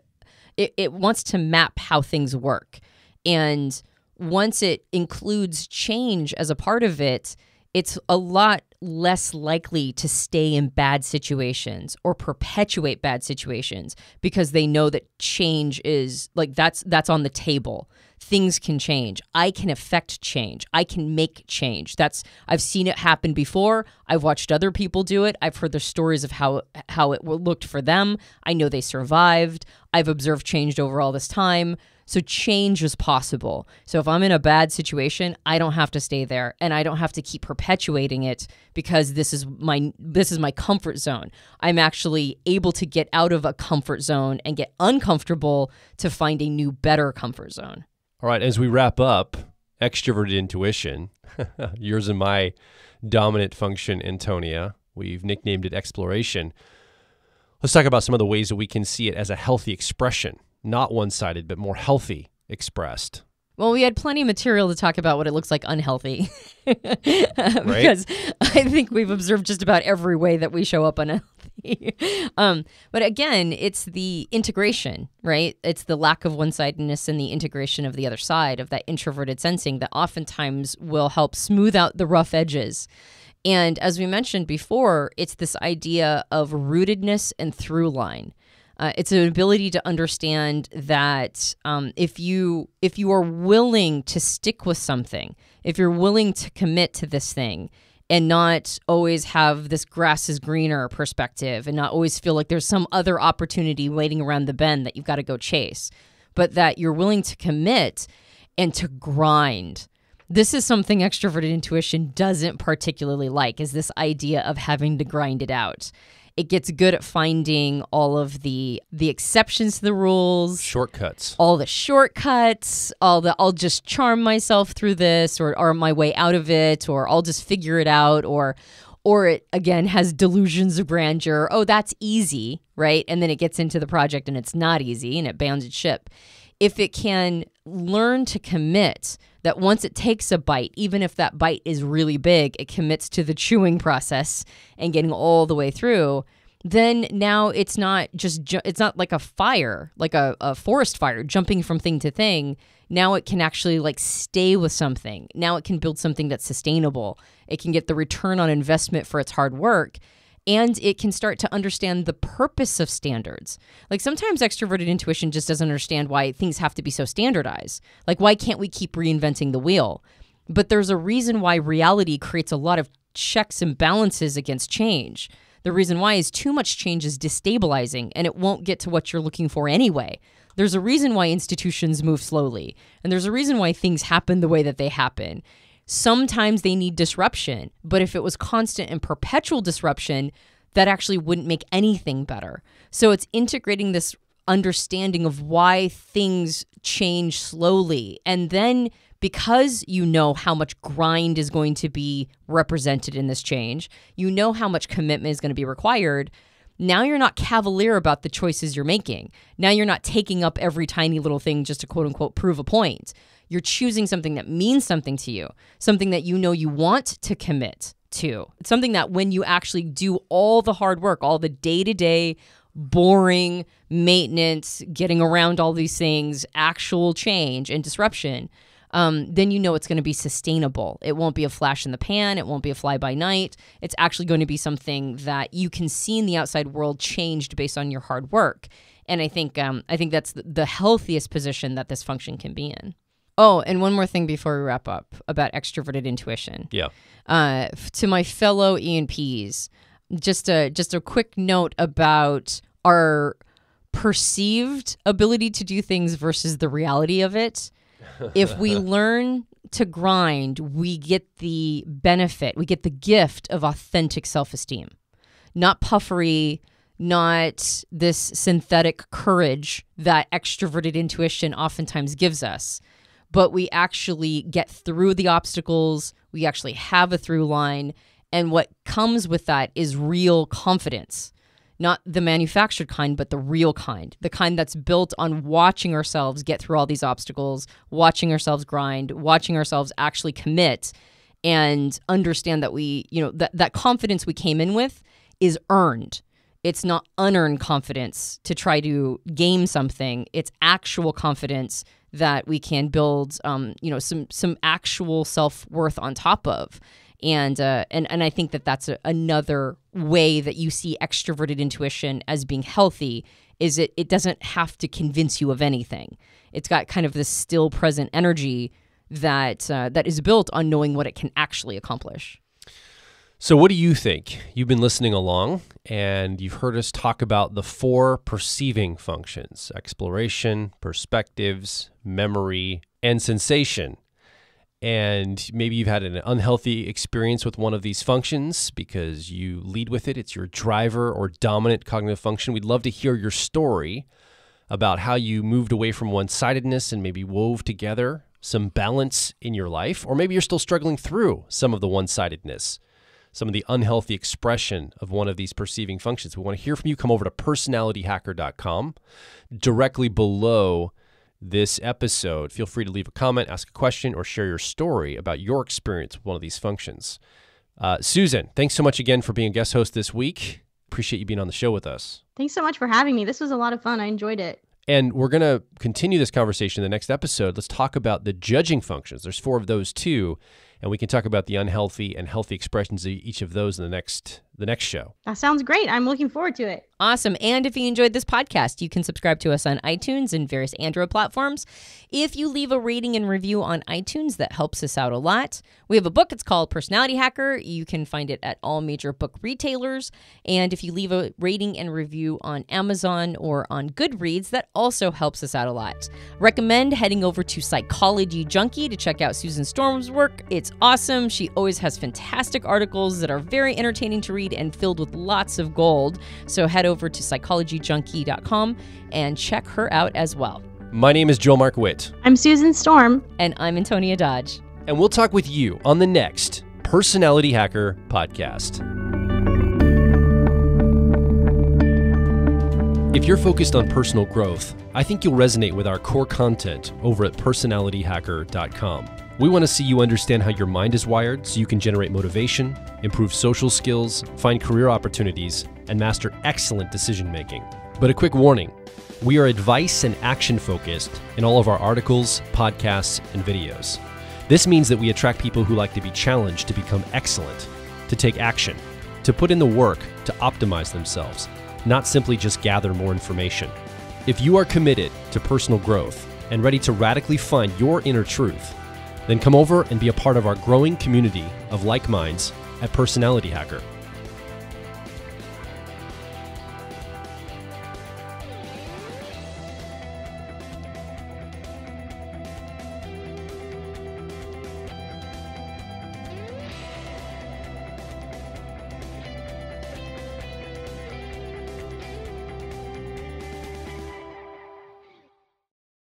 it, it wants to map how things work and once it includes change as a part of it, it's a lot less likely to stay in bad situations or perpetuate bad situations because they know that change is like that's that's on the table things can change i can affect change i can make change that's i've seen it happen before i've watched other people do it i've heard the stories of how how it looked for them i know they survived i've observed change over all this time so change is possible. So if I'm in a bad situation, I don't have to stay there and I don't have to keep perpetuating it because this is my this is my comfort zone. I'm actually able to get out of a comfort zone and get uncomfortable to find a new better comfort zone. All right, as we wrap up, extroverted intuition, yours and my dominant function, Antonia. We've nicknamed it exploration. Let's talk about some of the ways that we can see it as a healthy expression not one sided, but more healthy expressed. Well, we had plenty of material to talk about what it looks like unhealthy. because I think we've observed just about every way that we show up unhealthy. um, but again, it's the integration, right? It's the lack of one sidedness and the integration of the other side, of that introverted sensing that oftentimes will help smooth out the rough edges. And as we mentioned before, it's this idea of rootedness and through line. Uh, it's an ability to understand that um, if you if you are willing to stick with something, if you're willing to commit to this thing, and not always have this grass is greener perspective, and not always feel like there's some other opportunity waiting around the bend that you've got to go chase, but that you're willing to commit and to grind this is something extroverted intuition doesn't particularly like is this idea of having to grind it out it gets good at finding all of the the exceptions to the rules, shortcuts, all the shortcuts, all the I'll just charm myself through this, or or my way out of it, or I'll just figure it out, or or it again has delusions of grandeur. Oh, that's easy, right? And then it gets into the project and it's not easy, and it bounds its ship. If it can learn to commit that once it takes a bite, even if that bite is really big, it commits to the chewing process and getting all the way through. Then now it's not just, ju- it's not like a fire, like a, a forest fire jumping from thing to thing. Now it can actually like stay with something. Now it can build something that's sustainable. It can get the return on investment for its hard work and it can start to understand the purpose of standards. Like sometimes extroverted intuition just doesn't understand why things have to be so standardized. Like, why can't we keep reinventing the wheel? But there's a reason why reality creates a lot of checks and balances against change. The reason why is too much change is destabilizing and it won't get to what you're looking for anyway. There's a reason why institutions move slowly, and there's a reason why things happen the way that they happen sometimes they need disruption. But if it was constant and perpetual disruption, that actually wouldn't make anything better. So it's integrating this understanding of why things change slowly. And then because you know how much grind is going to be represented in this change, you know how much commitment is going to be required. Now you're not cavalier about the choices you're making. Now you're not taking up every tiny little thing just to quote unquote prove a point. You're choosing something that means something to you, something that you know you want to commit to. It's something that when you actually do all the hard work, all the day to day, boring maintenance, getting around all these things, actual change and disruption, um, then you know it's going to be sustainable. It won't be a flash in the pan. It won't be a fly by night. It's actually going to be something that you can see in the outside world changed based on your hard work. And I think um, I think that's the healthiest position that this function can be in. Oh, and one more thing before we wrap up about extroverted intuition. Yeah. Uh, to my fellow ENPs, just a just a quick note about our perceived ability to do things versus the reality of it. if we learn to grind, we get the benefit, we get the gift of authentic self-esteem. Not puffery, not this synthetic courage that extroverted intuition oftentimes gives us but we actually get through the obstacles. We actually have a through line. And what comes with that is real confidence, not the manufactured kind, but the real kind, the kind that's built on watching ourselves get through all these obstacles, watching ourselves grind, watching ourselves actually commit and understand that we, you know, that, that confidence we came in with is earned. It's not unearned confidence to try to game something, it's actual confidence that we can build, um, you know, some some actual self worth on top of. And, uh, and and I think that that's a, another way that you see extroverted intuition as being healthy is it it doesn't have to convince you of anything. It's got kind of this still present energy that uh, that is built on knowing what it can actually accomplish. So, what do you think? You've been listening along and you've heard us talk about the four perceiving functions exploration, perspectives, memory, and sensation. And maybe you've had an unhealthy experience with one of these functions because you lead with it, it's your driver or dominant cognitive function. We'd love to hear your story about how you moved away from one sidedness and maybe wove together some balance in your life, or maybe you're still struggling through some of the one sidedness some of the unhealthy expression of one of these perceiving functions. We want to hear from you. Come over to personalityhacker.com. Directly below this episode, feel free to leave a comment, ask a question, or share your story about your experience with one of these functions. Uh, Susan, thanks so much again for being a guest host this week. Appreciate you being on the show with us. Thanks so much for having me. This was a lot of fun. I enjoyed it. And we're going to continue this conversation in the next episode. Let's talk about the judging functions. There's four of those too and we can talk about the unhealthy and healthy expressions of each of those in the next the next show. That sounds great. I'm looking forward to it. Awesome. And if you enjoyed this podcast, you can subscribe to us on iTunes and various Android platforms. If you leave a rating and review on iTunes, that helps us out a lot. We have a book. It's called Personality Hacker. You can find it at all major book retailers. And if you leave a rating and review on Amazon or on Goodreads, that also helps us out a lot. Recommend heading over to Psychology Junkie to check out Susan Storm's work. It's awesome. She always has fantastic articles that are very entertaining to read and filled with lots of gold. So head over to psychologyjunkie.com and check her out as well. My name is Joel Mark Witt. I'm Susan Storm. And I'm Antonia Dodge. And we'll talk with you on the next Personality Hacker podcast. If you're focused on personal growth, I think you'll resonate with our core content over at personalityhacker.com. We want to see you understand how your mind is wired so you can generate motivation, improve social skills, find career opportunities, and master excellent decision making. But a quick warning we are advice and action focused in all of our articles, podcasts, and videos. This means that we attract people who like to be challenged to become excellent, to take action, to put in the work to optimize themselves, not simply just gather more information. If you are committed to personal growth and ready to radically find your inner truth, then come over and be a part of our growing community of like minds at Personality Hacker.